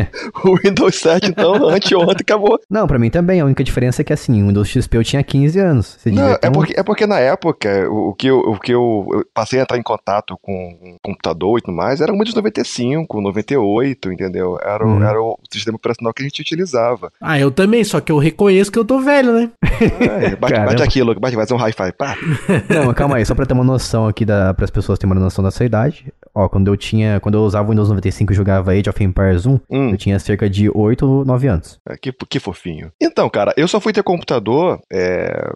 o Windows 7, então, anteontem acabou. Não, pra mim também é o única diferença é que, assim, o Windows XP eu tinha 15 anos. Não, é, um... porque, é porque na época, o, que, eu, o que eu, eu, passei a entrar em contato com um computador e tudo mais, era o Windows 95, 98, entendeu? Era, hum. era o sistema operacional que a gente utilizava. Ah, eu também, só que eu reconheço que eu tô velho, né? É, bate, bate aquilo, bate, vai um hi-fi, pá. Não, calma aí, só pra ter uma noção aqui, para as pessoas terem uma noção da sua idade. Ó, quando eu tinha. Quando eu usava o Windows 95 e jogava Age of Empires 1, hum. eu tinha cerca de 8 ou 9 anos. É, que, que fofinho. Então, cara, eu só fui ter computador, é,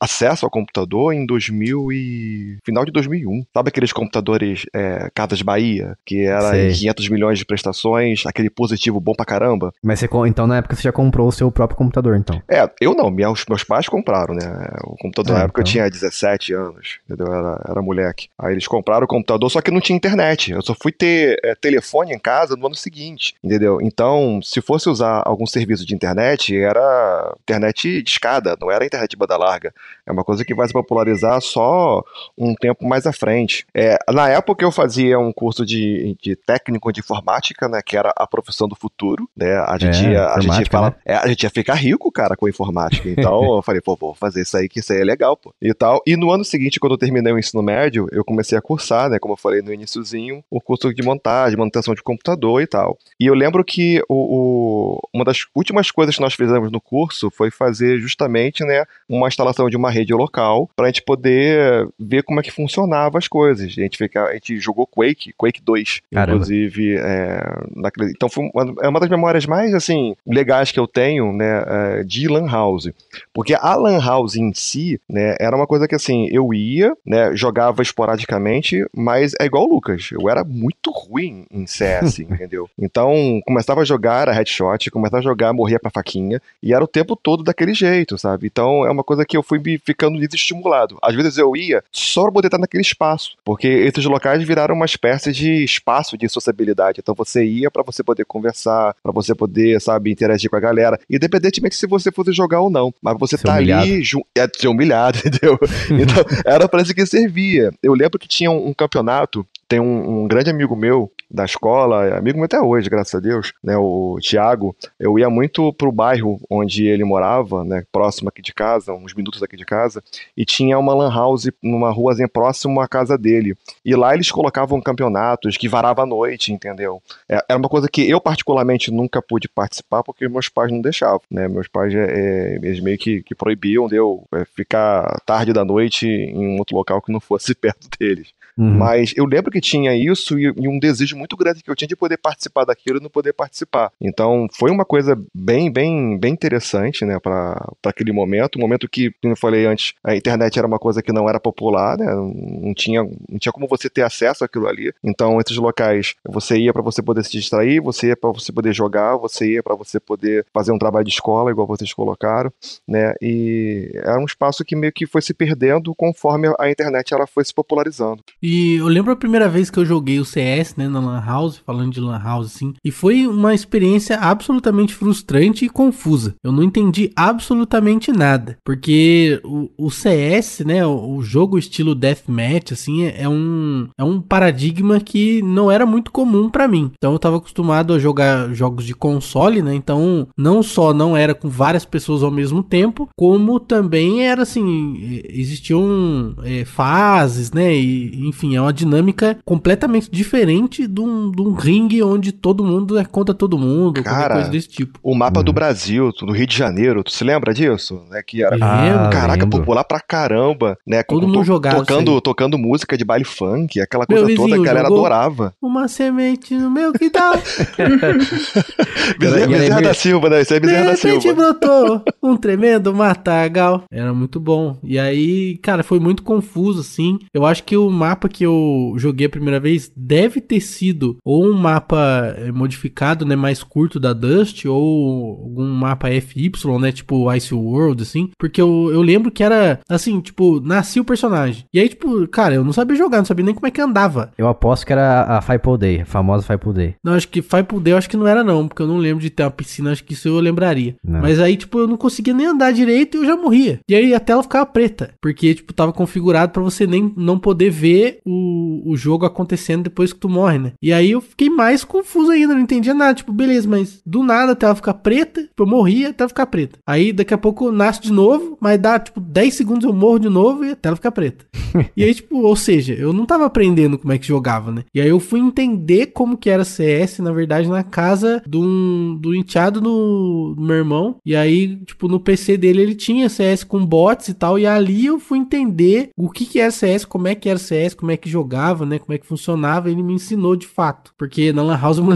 acesso ao computador em 2000 e. final de 2001. Sabe aqueles computadores é, Casas Bahia, que era 500 milhões de prestações, aquele positivo bom pra caramba? Mas você, então, na época, você já comprou o seu próprio computador, então? É, eu não, meus, meus pais compraram, né? O computador é, na época então. eu tinha 17 anos, entendeu? Era, era moleque. Aí eles compraram o computador, só que não tinha internet internet. Eu só fui ter é, telefone em casa no ano seguinte, entendeu? Então, se fosse usar algum serviço de internet, era internet de escada, não era internet de banda larga. É uma coisa que vai se popularizar só um tempo mais à frente. É, na época eu fazia um curso de, de técnico de informática, né, que era a profissão do futuro, né? A gente, é, ia, a gente fala, né? é, a gente ia ficar rico, cara, com informática. Então, eu falei, pô, vou fazer isso aí que isso aí é legal, pô. E tal. E no ano seguinte, quando eu terminei o ensino médio, eu comecei a cursar, né, como eu falei no iníciozinho sozinho o custo de montagem, manutenção de computador e tal. E eu lembro que o, o, uma das últimas coisas que nós fizemos no curso foi fazer justamente né, uma instalação de uma rede local para a gente poder ver como é que funcionava as coisas. A gente, fica, a gente jogou Quake, Quake 2, Caramba. inclusive. É, naquele, então foi uma, é uma das memórias mais assim legais que eu tenho né, é, de Lan House. Porque a Lan House em si né, era uma coisa que assim, eu ia, né, jogava esporadicamente, mas é igual o Lucas. Eu era muito ruim em CS, entendeu? Então, começava a jogar, a headshot, começava a jogar, morria pra faquinha, e era o tempo todo daquele jeito, sabe? Então, é uma coisa que eu fui ficando desestimulado. Às vezes eu ia só pra poder estar naquele espaço, porque esses locais viraram uma espécie de espaço de sociabilidade. Então, você ia para você poder conversar, para você poder, sabe, interagir com a galera, independentemente se você fosse jogar ou não. Mas você ser tá humilhado. ali, é ser humilhado, entendeu? Então, era para isso que servia. Eu lembro que tinha um, um campeonato tem um, um, grande amigo meu da escola, é amigo meu até hoje, graças a Deus, né, o Tiago. Eu ia muito pro bairro onde ele morava, né, próximo aqui de casa, uns minutos aqui de casa, e tinha uma lan house numa ruazinha próximo à casa dele. E lá eles colocavam campeonatos que varava à noite, entendeu? É, era uma coisa que eu particularmente nunca pude participar porque meus pais não deixavam, né? Meus pais é, é eles meio que, que proibiam de eu ficar tarde da noite em um outro local que não fosse perto deles. Uhum. Mas eu lembro que tinha isso e, e, um desejo muito grande que eu tinha de poder participar daquilo e não poder participar. Então foi uma coisa bem, bem, bem interessante, né, para aquele momento. Um momento que, como eu falei antes, a internet era uma coisa que não era popular, né, não tinha, não tinha como você ter acesso àquilo ali. Então, esses locais, você ia para você poder se distrair, você ia para você poder jogar, você ia para você poder fazer um trabalho de escola, igual vocês colocaram, né, e era um espaço que meio que foi se perdendo conforme a internet ela foi se popularizando. E eu lembro a primeira vez que eu joguei o CS, né, na Lan House, falando de Lan House assim, e foi uma experiência absolutamente frustrante e confusa. Eu não entendi absolutamente nada, porque o, o CS, né, o, o jogo estilo deathmatch assim, é, é um é um paradigma que não era muito comum para mim. Então eu tava acostumado a jogar jogos de console, né? Então não só não era com várias pessoas ao mesmo tempo, como também era assim, existiam é, fases, né, e enfim, é uma dinâmica completamente diferente de um, de um ringue onde todo mundo é contra todo mundo, Cara, coisa desse tipo. O mapa hum. do Brasil, do Rio de Janeiro, tu se lembra disso? Né, que era ah, caraca, lembro. popular pra caramba, né? Com, todo mundo to, jogava. Tocando, tocando música de baile funk, aquela coisa vizinho, toda, a galera adorava. Uma semente no meu que dá Bezerra da Silva, né? Isso é Bezerra da Silva. brotou um tremendo matagal. Era muito bom. E aí, cara, foi muito confuso, assim. Eu acho que o mapa mapa que eu joguei a primeira vez deve ter sido ou um mapa eh, modificado, né, mais curto da Dust, ou algum mapa FY, né, tipo Ice World, assim, porque eu, eu lembro que era, assim, tipo, nasci o personagem. E aí, tipo, cara, eu não sabia jogar, não sabia nem como é que andava. Eu aposto que era a Fipal Day, a famosa Fipal Day. Não, acho que Fipal Day eu acho que não era não, porque eu não lembro de ter uma piscina, acho que isso eu lembraria. Não. Mas aí, tipo, eu não conseguia nem andar direito e eu já morria. E aí a tela ficava preta, porque, tipo, tava configurado para você nem não poder ver o, o jogo acontecendo depois que tu morre, né? E aí eu fiquei mais confuso ainda, não entendia nada. Tipo, beleza, mas do nada a ela fica preta, tipo, eu morria até ela ficar preta. Aí daqui a pouco eu nasço de novo, mas dá tipo 10 segundos eu morro de novo e a ela fica preta. e aí, tipo, ou seja, eu não tava aprendendo como é que jogava, né? E aí eu fui entender como que era CS, na verdade, na casa do do enteado do, do meu irmão. E aí, tipo, no PC dele ele tinha CS com bots e tal. E ali eu fui entender o que que era CS, como é que era CS, como é que jogava, né? Como é que funcionava, ele me ensinou de fato. Porque na Lan House o não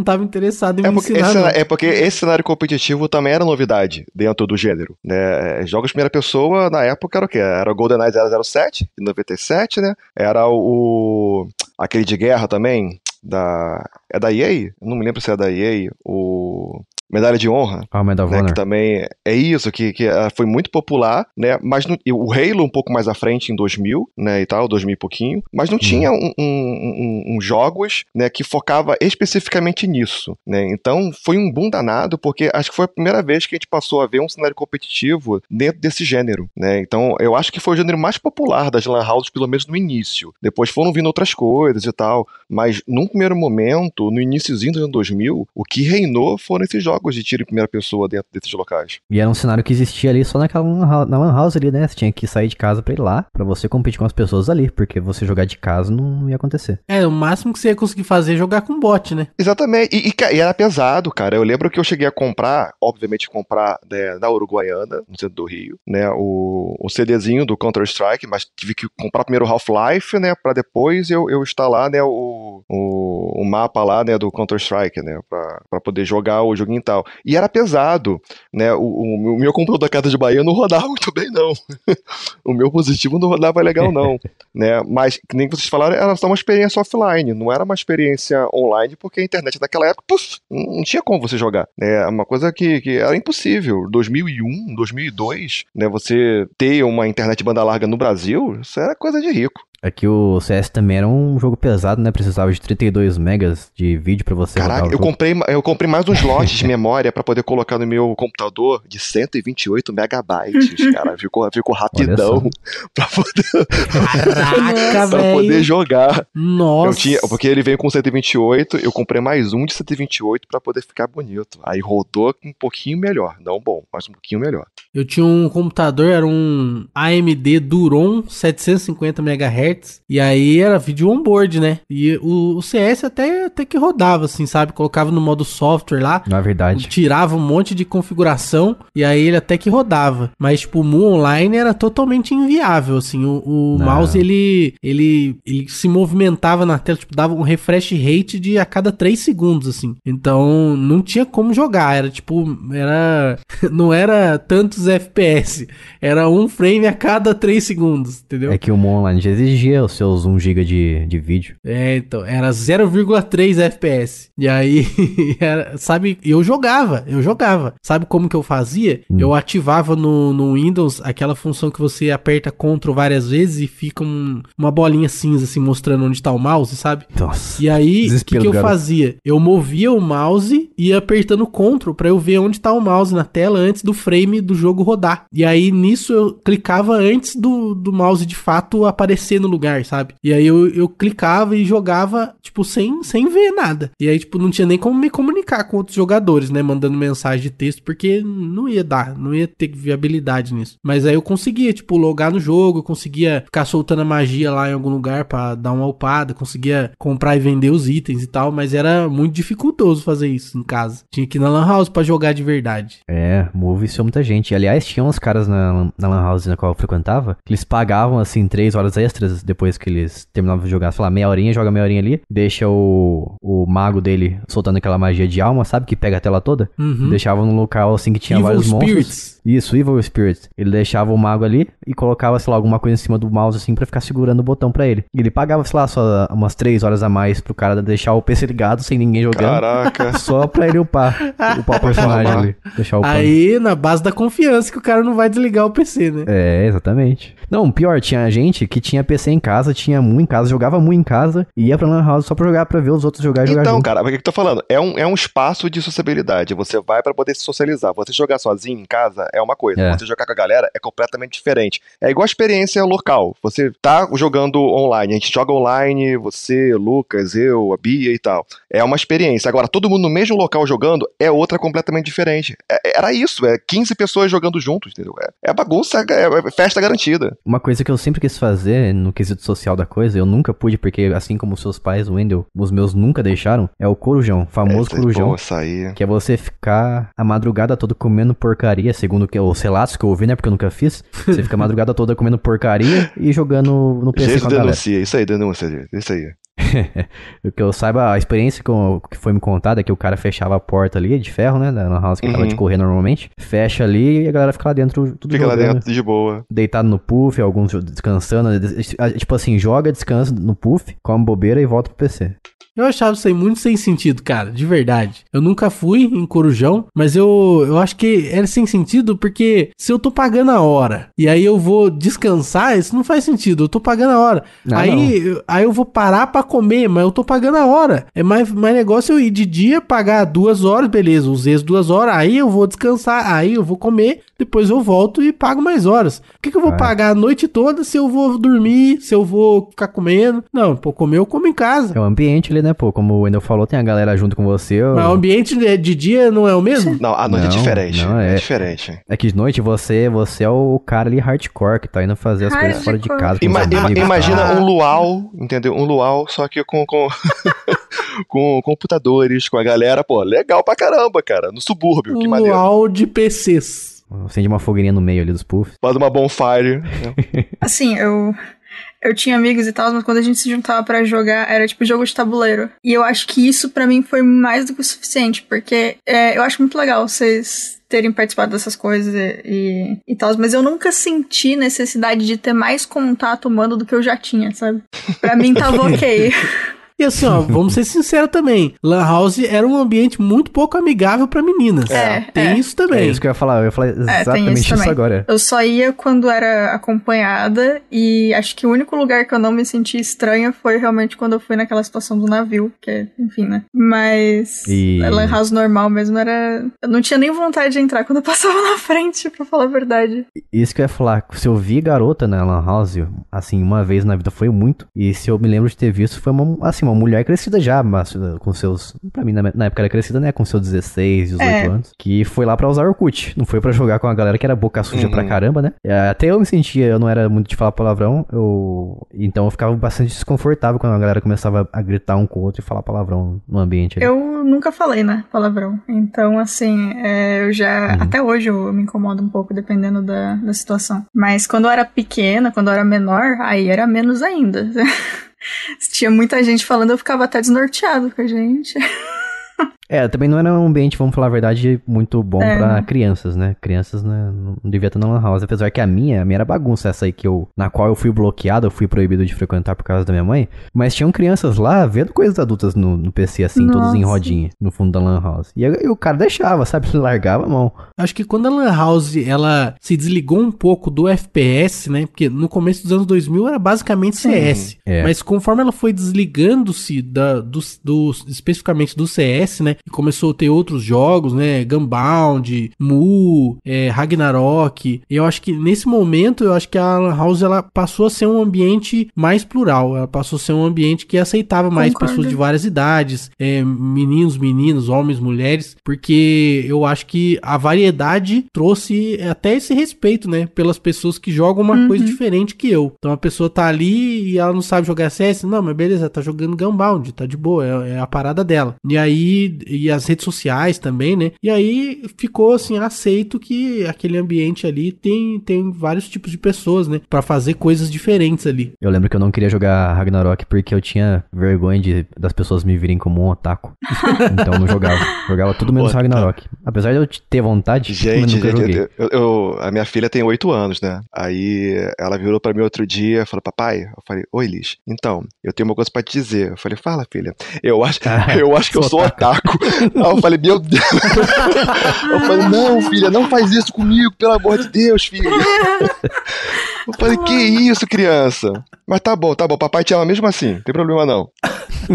estava interessado em é me ensinar. Esse, é porque esse cenário competitivo também era novidade dentro do gênero, né? É, jogos de primeira pessoa, na época, era o quê? Era o GoldenEye 007, de 97, né? Era o... aquele de guerra também, da... É da EA? Não me lembro se é da EA. O medalha de honra. Ah, Medal of né, Honor. Que também é isso, que, que ah, foi muito popular, né? Mas no, o Halo um pouco mais à frente, em 2000, né, e tal, 2000 e pouquinho, mas não uhum. tinha um, um, um, um, jogos, né, que focava especificamente nisso, né? Então, foi um boom danado, porque acho que foi a primeira vez que a gente passou a ver um cenário competitivo dentro desse gênero, né? Então, eu acho que foi o gênero mais popular das lan houses, pelo menos no início. Depois foram vindo outras coisas e tal, mas num primeiro momento, no iníciozinho do ano 2000, o que reinou foram esses jogos jogos de tiro em primeira pessoa dentro desses locais. E era um cenário que existia ali só naquela na One House ali, né? Você tinha que sair de casa pra ir lá, pra você competir com as pessoas ali, porque você jogar de casa não ia acontecer. É, o máximo que você ia conseguir fazer é jogar com bot, né? Exatamente. E, e, e era pesado, cara. Eu lembro que eu cheguei a comprar, obviamente comprar né, na Uruguaiana, no centro do Rio, né? O, o CDzinho do Counter-Strike, mas tive que comprar primeiro Half-Life, né? Pra depois eu, eu instalar, né? O, o, o mapa lá, né? Do Counter-Strike, né? Pra, pra poder jogar o jogo inteiro tal. E era pesado, né? O, o, o meu computador da Casa de Bahia não rodava muito bem, não. o meu positivo não rodava legal, não. né? Mas, nem que vocês falaram, era só uma experiência offline, não era uma experiência online, porque a internet daquela época, puf não tinha como você jogar. Né? É uma coisa que, que era impossível. 2001, 2002, né? Você ter uma internet banda larga no Brasil, isso era coisa de rico. Aqui é o CS também era um jogo pesado, né? Precisava de 32 megas de vídeo para você Caraca, eu comprei, eu comprei mais uns lotes de memória para poder colocar no meu computador de 128 megabytes, cara. Ficou, ficou rapidão para poder Caraca, pra poder jogar. Nossa. Eu tinha, porque ele veio com 128, eu comprei mais um de 128 para poder ficar bonito. Aí rodou um pouquinho melhor, não bom, mas um pouquinho melhor. Eu tinha um computador, era um AMD Duron 750 MHz. E aí era vídeo onboard, né? E o, o, CS até, até que rodava, assim, sabe? Colocava no modo software lá. Na verdade. Tirava um monte de configuração. E aí ele até que rodava. Mas, tipo, o Moon Online era totalmente inviável, assim. O, o mouse, ele, ele, ele se movimentava na tela, tipo, dava um refresh rate de a cada 3 segundos, assim. Então, não tinha como jogar. Era, tipo, era... não era tanto FPS. Era um frame a cada 3 segundos, entendeu? É que o Monline já exigia os seus 1 GB de, de vídeo. É, então, era 0,3 FPS. E aí, era, sabe, eu jogava, eu jogava. Sabe como que eu fazia? Hum. Eu ativava no, no Windows aquela função que você aperta Ctrl várias vezes e fica um, uma bolinha cinza, assim, mostrando onde tá o mouse, sabe? Nossa. E aí, o que, que eu fazia? Eu movia o mouse e ia apertando Ctrl para eu ver onde tá o mouse na tela antes do frame do jogo jogo rodar. E aí nisso eu clicava antes do, do mouse de fato aparecer no lugar, sabe? E aí eu, eu clicava e jogava, tipo, sem, sem ver nada. E aí, tipo, não tinha nem como me comunicar com outros jogadores, né? Mandando mensagem de texto, porque não ia dar, não ia ter viabilidade nisso. Mas aí eu conseguia, tipo, logar no jogo, conseguia ficar soltando a magia lá em algum lugar para dar uma upada, conseguia comprar e vender os itens e tal, mas era muito dificultoso fazer isso em casa. Tinha que ir na Lan House pra jogar de verdade. É, move isso é muita gente. Aliás, tinha uns caras na, na Lan House na qual eu frequentava, que eles pagavam, assim, três horas extras depois que eles terminavam de jogar. Sei lá, meia horinha, joga meia horinha ali, deixa o, o mago dele soltando aquela magia de alma, sabe? Que pega a tela toda. Uhum. Deixava num local, assim, que tinha Evil vários Spirits. monstros. Isso, Evil Spirit. Ele deixava o mago ali e colocava, sei lá, alguma coisa em cima do mouse assim para ficar segurando o botão para ele. E ele pagava, sei lá, só umas 3 horas a mais pro cara deixar o PC ligado sem ninguém jogando. Caraca. Só pra ele upar, upar o personagem ali. Deixar upando. Aí, na base da confiança que o cara não vai desligar o PC, né? É, exatamente. Não, pior, tinha gente que tinha PC em casa, tinha mu em casa, jogava mu em casa e ia pra Lan House só pra jogar, pra ver os outros jogar e então, jogar Então, cara, mas o que eu tô falando? É um, é um espaço de sociabilidade. Você vai para poder se socializar. Você jogar sozinho em casa é uma coisa, é. você jogar com a galera é completamente diferente. É igual a experiência local. Você tá jogando online, a gente joga online, você, Lucas, eu, a Bia e tal. É uma experiência. Agora, todo mundo no mesmo local jogando é outra completamente diferente. É, é era isso, é 15 pessoas jogando juntos, entendeu? É, é bagunça, é, é, festa garantida. Uma coisa que eu sempre quis fazer no quesito social da coisa, eu nunca pude, porque assim como seus pais, o Wendel, os meus nunca deixaram, é o corujão, famoso é, corujão. que é você ficar a madrugada toda comendo porcaria, segundo segundo que, os relatos que eu ouvi, né? Porque eu nunca fiz. Você fica a madrugada toda comendo porcaria e jogando no PC Jesus com a galera. denuncia, isso aí, denuncia, isso aí. o que eu saiba, a experiência que, eu, que, foi me contada é que o cara fechava a porta ali, de ferro, né? Na house que uhum. acaba de correr normalmente. Fecha ali e a galera fica lá dentro tudo Fica jogando, lá né? dentro de boa. Deitado no puff, alguns descansando. Tipo assim, joga, descansa no puff, come bobeira e volta pro PC. Eu achava isso aí muito sem sentido, cara, de verdade. Eu nunca fui em Corujão, mas eu, eu acho que era sem sentido porque se eu tô pagando a hora e aí eu vou descansar, isso não faz sentido, eu tô pagando a hora. Não, ah, aí, não. aí eu vou parar pra para comer, mas eu tô pagando a hora. É mais, mais negócio eu ir de dia, pagar duas horas, beleza, usei as duas horas, aí eu vou descansar, aí eu vou comer, depois eu volto e pago mais horas. O que, que eu vou é. pagar a noite toda se eu vou dormir, se eu vou ficar comendo? Não, pô, comer eu como em casa. É o ambiente ali, né, pô? Como o Wendel falou, tem a galera junto com você. Mas o ambiente de dia não é o mesmo? Não, a noite é não, é diferente. Não, é... é... diferente. É que de noite você, você é o cara ali hardcore que tá indo fazer as hardcore. coisas fora de casa. Ima amigos, imagina tá. um luau, entendeu? Um luau só que com, com, com computadores, com a galera, pô, legal pra caramba, cara, no subúrbio, que maneiro. Uau de PCs. Acende uma fogueirinha no meio ali dos puffs. Faz uma bonfire. Né? assim, eu eu tinha amigos e tal, mas quando a gente se juntava para jogar, era tipo jogo de tabuleiro. E eu acho que isso para mim foi mais do que o suficiente, porque é, eu acho muito legal vocês terem participado dessas coisas e, e, e tal, mas eu nunca senti necessidade de ter mais contato humano do que eu já tinha, sabe? Pra mim tava ok. E assim, ó, vamos ser sinceros também. Lan House era um ambiente muito pouco amigável para meninas. É, tem é. isso também. É isso que eu ia falar. Eu ia falar é, exatamente é, isso, isso agora. Eu só ia quando era acompanhada e acho que o único lugar que eu não me senti estranha foi realmente quando eu fui naquela situação do navio, que enfim, né? Mas e... Lan House normal mesmo era... Eu não tinha nem vontade de entrar quando eu passava na frente, pra falar a verdade. Isso que eu ia falar. Se eu vi garota na Lan House, assim, uma vez na vida foi muito. E se eu me lembro de ter visto, foi uma, assim, uma mulher crescida já, mas né, com seus. Pra mim, na época era crescida, né? Com seus 16, 18 é. anos. Que foi lá pra usar Orkut. Não foi pra jogar com a galera que era boca suja uhum. pra caramba, né? É, até eu me sentia, eu não era muito de falar palavrão. Eu, então eu ficava bastante desconfortável quando a galera começava a gritar um com o outro e falar palavrão no ambiente. Ali. Eu nunca falei, né? Palavrão. Então, assim, é, eu já. Uhum. Até hoje eu me incomodo um pouco, dependendo da, da situação. Mas quando eu era pequena, quando eu era menor, aí era menos ainda. Tinha muita gente falando, eu ficava até desnorteado com a gente. é, também não era um ambiente, vamos falar a verdade, muito bom é. para crianças, né? Crianças né, não devia estar na lan house, apesar que a minha, a minha era bagunça essa aí que eu, na qual eu fui bloqueado, eu fui proibido de frequentar por causa da minha mãe, mas tinham crianças lá vendo coisas adultas no, no PC assim, Nossa. todos em rodinha, no fundo da lan house. E, e o cara deixava, sabe? Largava a mão. Acho que quando a lan house, ela se desligou um pouco do FPS, né? Porque no começo dos anos 2000 era basicamente CS, é. mas conforme ela foi desligando-se do, do, especificamente do CS, DS, né? E começou a ter outros jogos, né? Gunbound, Mu, é, Ragnarok. E eu acho que nesse momento, eu acho que a Lan House ela passou a ser um ambiente mais plural. Ela passou a ser um ambiente que aceitava mais Concordo. pessoas de várias idades, é, meninos, meninas, homens, mulheres, porque eu acho que a variedade trouxe até esse respeito, né? Pelas pessoas que jogam uma uhum. coisa diferente que eu. Então a pessoa tá ali e ela não sabe jogar CS, não, mas beleza, tá jogando Gunbound, tá de boa, é, é a parada dela. E aí e, as redes sociais também, né? E aí ficou assim aceito que aquele ambiente ali tem, tem vários tipos de pessoas, né? Para fazer coisas diferentes ali. Eu lembro que eu não queria jogar Ragnarok porque eu tinha vergonha de, das pessoas me virem como um otaku. então eu não jogava. Jogava tudo menos tá. Ragnarok. Apesar de eu ter vontade, tipo, gente, eu nunca gente, Eu, eu, a minha filha tem oito anos, né? Aí ela virou para mim outro dia e falou: Papai, eu falei: Oi, Liz, então, eu tenho uma coisa para te dizer. Eu falei: Fala, filha. Eu acho, eu acho que eu sou Aí eu falei, meu Deus. Eu falei, não, filha, não faz isso comigo, pelo amor de Deus, filha. Eu falei, que isso, criança? Mas tá bom, tá bom, papai te ama mesmo assim, não tem problema não.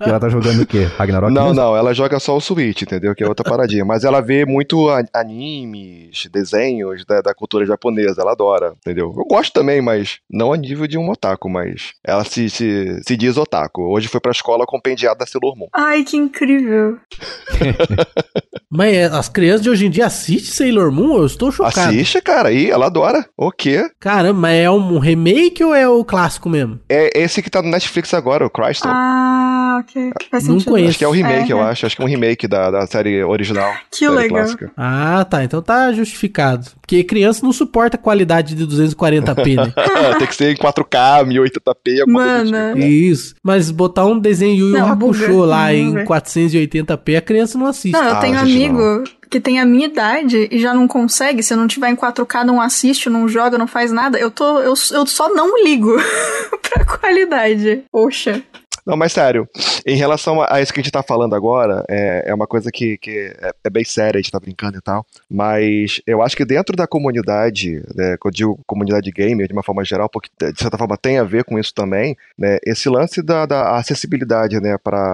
e ela tá jogando o quê? Ragnarok? Não, mesmo? não, ela joga só o Switch, entendeu? Que é outra paradinha. Mas ela vê muito animes, desenhos da, da, cultura japonesa, ela adora, entendeu? Eu gosto também, mas não a nível de um otaku, mas ela se, se, se diz otaku. Hoje foi pra escola compendiada da Sailor Moon. Ai, que incrível. Mas é, as crianças de hoje em dia assistem Sailor Moon? Eu estou chocado. Assiste, cara. E ela adora. O quê? Caramba, mas é um remake ou é o clássico mesmo? É esse que tá no Netflix agora, o Crystal. Ah, ok. Ah, Faz Não sentido. conheço. Acho que é o é, remake, é, eu é. acho. Acho que é um remake da, da série original. Que série legal. Clássica. Ah, tá. Então tá justificado. Porque criança não suporta a qualidade de 240p, né? Tem que ser em 4K, 1080p, alguma Mano. coisa tipo, né? Isso. Mas botar um desenho Yu Yu Hakusho lá em 480p, a criança não assiste. Não, eu ah, tenho amigo que tem a minha idade e já não consegue, se eu não tiver em 4K, não assiste, não joga, não faz nada, eu tô. Eu, eu só não ligo pra qualidade. Poxa. Não, mas sério, em relação a, isso que a gente tá falando agora, é, é uma coisa que, que é, é, bem séria, a gente tá brincando e tal, mas eu acho que dentro da comunidade, né, quando eu digo comunidade gamer de uma forma geral, porque eh, de certa forma tem a ver com isso também, né, esse lance da, da acessibilidade, né, para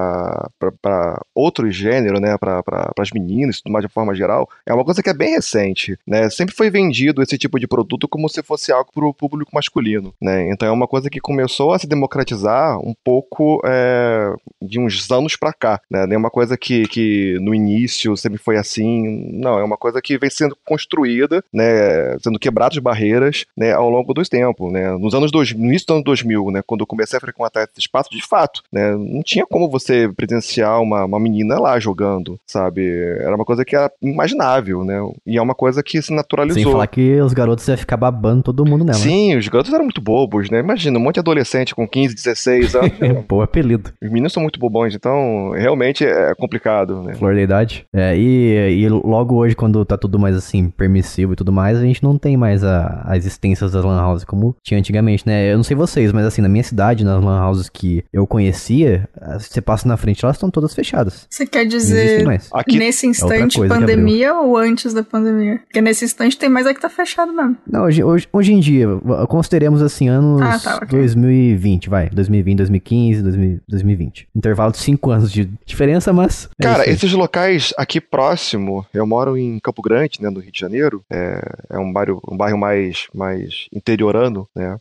outro gênero, né, para as meninas e tudo mais de uma forma geral, é uma coisa que é bem recente, né, sempre foi vendido esse tipo de produto como se fosse algo para o público masculino, né, então é uma coisa que começou a se democratizar um pouco é, de uns anos para cá, né? Nenhuma coisa que, que no início sempre foi assim, não, é uma coisa que vem sendo construída, né? Sendo quebradas barreiras, né? Ao longo dos tempos, né? Nos anos 2000, no início dos anos 2000, né? Quando eu comecei a frequentar esse espaço, de fato, né? Não tinha como você presenciar uma, uma menina lá jogando, sabe? Era uma coisa que era imaginável, né? E é uma coisa que se naturalizou. Sem falar que os garotos iam ficar babando todo mundo nela. Né? Sim, os garotos eram muito bobos, né? Imagina, um monte de adolescente com 15, 16 anos. Pô, né? apelido. Os meninos são muito bobões, então realmente é complicado, né? Flor da idade. É, e, e logo hoje, quando tá tudo mais assim, permissivo e tudo mais, a gente não tem mais a, a existência das lan houses como tinha antigamente, né? Eu não sei vocês, mas assim, na minha cidade, nas lan houses que eu conhecia, você passa na frente, elas estão todas fechadas. Você quer dizer Aqui, nesse é instante é pandemia ou antes da pandemia? Porque nesse instante tem mais é que tá fechado mesmo. Não, hoje, hoje, hoje em dia, consideremos assim anos ah, tá, okay. 2020, vai, 2020, 2015, 2015. 2020. Intervalo de 5 anos de diferença, mas. É Cara, esses locais aqui próximo, eu moro em Campo Grande, né, no Rio de Janeiro. É, é um, bairro, um bairro mais, mais interiorano, né?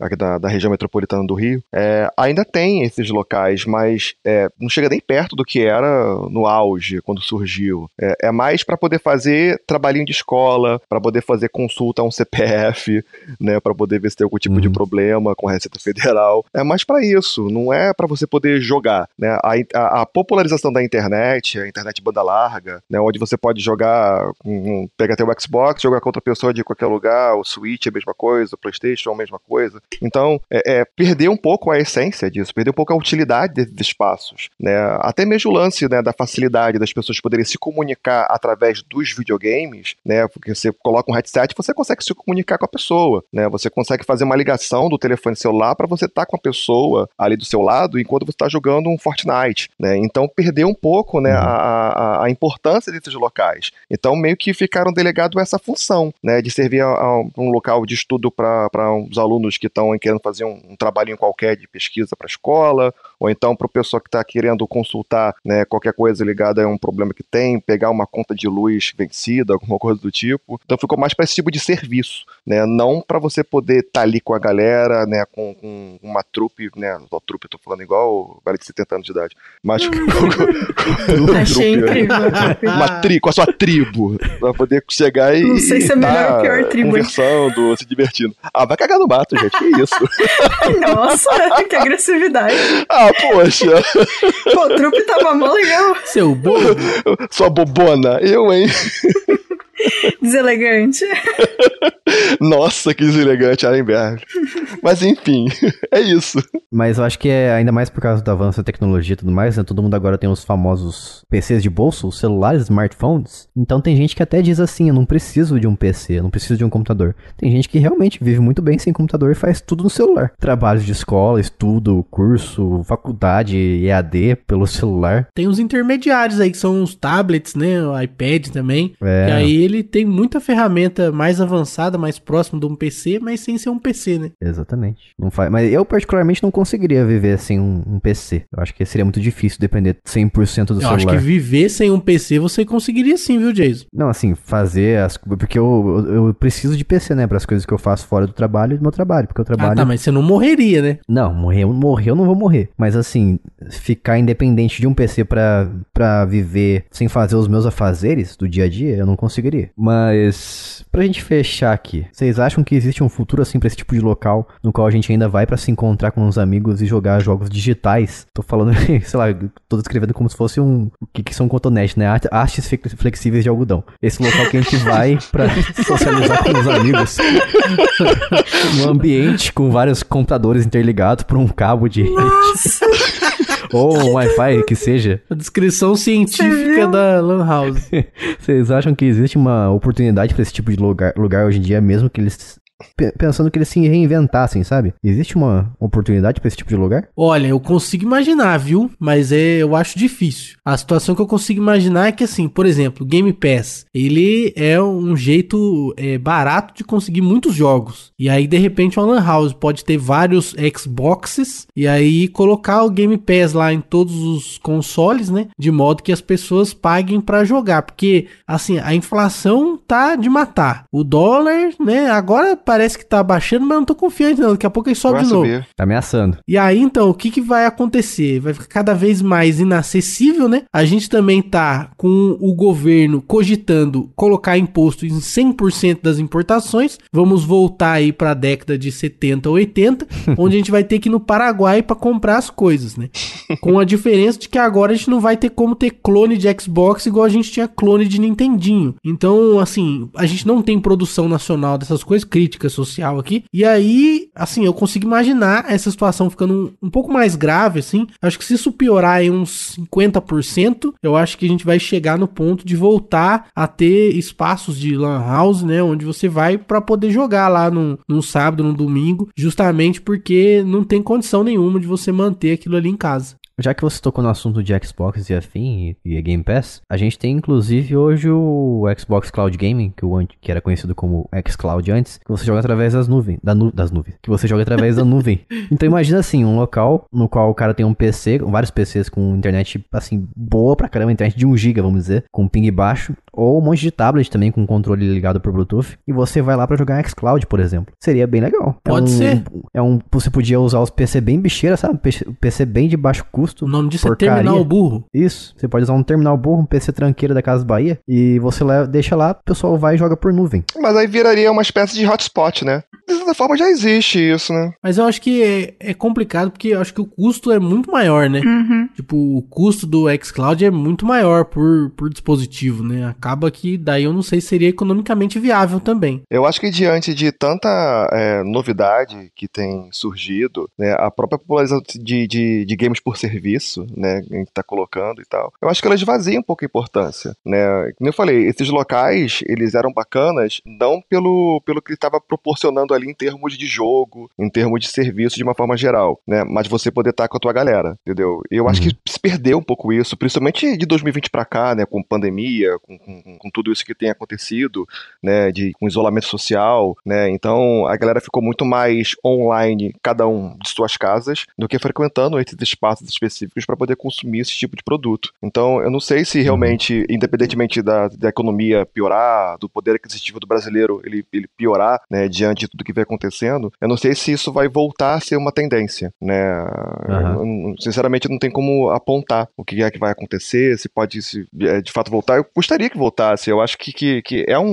Aqui da, da região metropolitana do Rio. É, ainda tem esses locais, mas é, não chega nem perto do que era no auge, quando surgiu. É, é mais para poder fazer trabalhinho de escola, para poder fazer consulta a um CPF, né? Para poder ver se tem algum tipo uhum. de problema com a Receita Federal. É mais para isso, não é para você poder jogar. Né? A, a, a, popularização da internet, a internet banda larga, né? onde você pode jogar, um, pega até o Xbox, jogar com outra pessoa de qualquer lugar, o Switch é a mesma coisa, o PlayStation é a mesma coisa. Então, é, é, perder um pouco a essência disso, perder um pouco a utilidade desses espaços. Né? Até mesmo o lance né, da facilidade das pessoas poderem se comunicar através dos videogames, né? porque você coloca um headset, você consegue se comunicar com a pessoa, né? você consegue fazer uma ligação do telefone celular para você estar tá com a pessoa ali do seu lado lado enquanto você está jogando um Fortnite, né? Então perdeu um pouco, né, uhum. a, a, a, importância desses locais. Então meio que ficaram delegados essa função, né, de servir a, a um local de estudo para os alunos que estão querendo fazer um, um trabalhinho qualquer de pesquisa para a escola, ou então para o pessoal que está querendo consultar né, qualquer coisa ligada a um problema que tem, pegar uma conta de luz vencida, alguma coisa do tipo. Então ficou mais para esse tipo de serviço, né? Não para você poder estar tá ali com a galera, né? Com, com uma trupe, né? Uma trupe, estou tô falando falando, igual vale velho de 70 anos de idade. Mas. com a sua tribo. Pra poder chegar e. Não sei se é melhor tá ou pior tribo. Conversando, se divertindo. Ah, vai cagar no mato, gente. Que isso? Nossa, que agressividade. Ah, poxa. Pô, o trupe tava mó legal. Seu bobo. Sua bobona. Eu, hein? Deselegante. Nossa, que deselegante, Arenberg. Mas enfim, é isso. Mas eu acho que é ainda mais por causa do avanço da tecnologia e tudo mais, né? Todo mundo agora tem os famosos PCs de bolso, os celulares, smartphones. Então tem gente que até diz assim: eu não preciso de um PC, eu não preciso de um computador. Tem gente que realmente vive muito bem sem computador e faz tudo no celular. Trabalhos de escola, estudo, curso, faculdade, EAD pelo celular. Tem os intermediários aí que são os tablets, né? O iPad também. É. Que aí ele tem muita ferramenta mais avançada, mais próxima de um PC, mas sem ser um PC, né? Exatamente. Não faz, mas eu particularmente não conseguiria viver sem um, um PC. Eu acho que seria muito difícil depender 100% do eu celular. Eu acho que viver sem um PC você conseguiria sim, viu, Jason? Não, assim, fazer as porque eu, eu, eu preciso de PC, né, para as coisas que eu faço fora do trabalho e do meu trabalho, porque eu trabalho Ah, tá, mas você não morreria, né? Não, morrer, morrer eu não vou morrer, mas assim, ficar independente de um PC para para viver sem fazer os meus afazeres do dia a dia, eu não conseguiria entender. Mas, pra gente fechar aqui, vocês acham que existe um futuro assim pra esse tipo de local no qual a gente ainda vai para se encontrar com os amigos e jogar jogos digitais? Tô falando, sei lá, tô descrevendo como se fosse um. O que, que são cotonetes, né? Hastes flexíveis de algodão. Esse local que a gente vai pra socializar com os amigos. um ambiente com vários computadores interligados por um cabo de rede. Nossa. Ou um Wi-Fi, que seja. A descrição científica da Lan House. Vocês acham que existe uma oportunidade para esse tipo de lugar, lugar hoje em dia, mesmo que eles pensando que eles se reinventassem, sabe? Existe uma oportunidade para esse tipo de lugar? Olha, eu consigo imaginar, viu? Mas é, eu acho difícil. A situação que eu consigo imaginar é que, assim, por exemplo, Game Pass, ele é um jeito é, barato de conseguir muitos jogos. E aí, de repente, uma Lan House pode ter vários Xboxes e aí colocar o Game Pass lá em todos os consoles, né? De modo que as pessoas paguem para jogar. Porque, assim, a inflação tá de matar. O dólar, né? Agora parece que tá baixando, mas eu não tô confiante não, daqui a pouco ele sobe vai de subir. novo. Tá ameaçando. E aí então, o que que vai acontecer? Vai ficar cada vez mais inacessível, né? A gente também tá com o governo cogitando colocar imposto em 100% das importações. Vamos voltar aí para a década de 70 ou 80, onde a gente vai ter que ir no Paraguai para comprar as coisas, né? Com a diferença de que agora a gente não vai ter como ter clone de Xbox igual a gente tinha clone de Nintendinho. Então, assim, a gente não tem produção nacional dessas coisas críticas política, social aqui. E aí, assim, eu consigo imaginar essa situação ficando um, um pouco mais grave, assim. Acho que se isso piorar em uns 50%, eu acho que a gente vai chegar no ponto de voltar a ter espaços de lan house, né? Onde você vai para poder jogar lá num, num sábado, num domingo, justamente porque não tem condição nenhuma de você manter aquilo ali em casa. Já que você tocou no assunto de Xbox e afim e, e é Game Pass, a gente tem inclusive hoje o Xbox Cloud Gaming, que, o, que era conhecido como xCloud antes, que você joga através das nuvens, da nu, das nuvens, que você joga através da nuvem. Então imagina assim, um local no qual o cara tem um PC, vários PCs com internet assim boa pra caramba, internet de 1 GB, vamos dizer, com ping baixo, ou um monte de tablet também com controle ligado por Bluetooth. E você vai lá para jogar xCloud, por exemplo. Seria bem legal. É pode é um, ser. É um, você podia usar os PC bem bicheira, sabe? PC, bem de baixo custo. O nome disso é porcaria. é terminal burro. Isso. Você pode usar um terminal burro, um PC tranqueira da Casa Bahia. E você leva, deixa lá, o pessoal vai e joga por nuvem. Mas aí viraria uma espécie de hotspot, né? de certa forma já existe isso, né? Mas eu acho que é, é complicado porque eu acho que o custo é muito maior, né? Uhum. Tipo, o custo do xCloud é muito maior por, por dispositivo, né? Acaba que daí eu não sei se seria economicamente viável também. Eu acho que diante de tanta é, novidade que tem surgido, né, a própria popularização de, de, de games por serviço, né, que a gente tá colocando e tal, eu acho que elas vaziam um pouco a importância, né? Como eu falei, esses locais, eles eram bacanas não pelo, pelo que ele estava proporcionando ali em termos de jogo, em termos de serviço de uma forma geral, né? Mas você poder estar com a tua galera, entendeu? E eu acho uhum. que se perdeu um pouco isso, principalmente de 2020 para cá, né? Com pandemia, com, com, com, tudo isso que tem acontecido, né? De com isolamento social, né? Então a galera ficou muito mais online, cada um de suas casas, do que frequentando esses espaços específicos para poder consumir esse tipo de produto. Então eu não sei se uhum. realmente, independentemente da, da economia piorar, do poder aquisitivo do brasileiro ele, ele piorar, né? Diante de tudo que vem acontecendo, eu não sei se isso vai voltar a ser uma tendência, né? Uhum. Sinceramente, não tem como apontar o que é que vai acontecer, se pode se, é, de fato voltar. Eu gostaria que voltasse, eu acho que, que, que é um,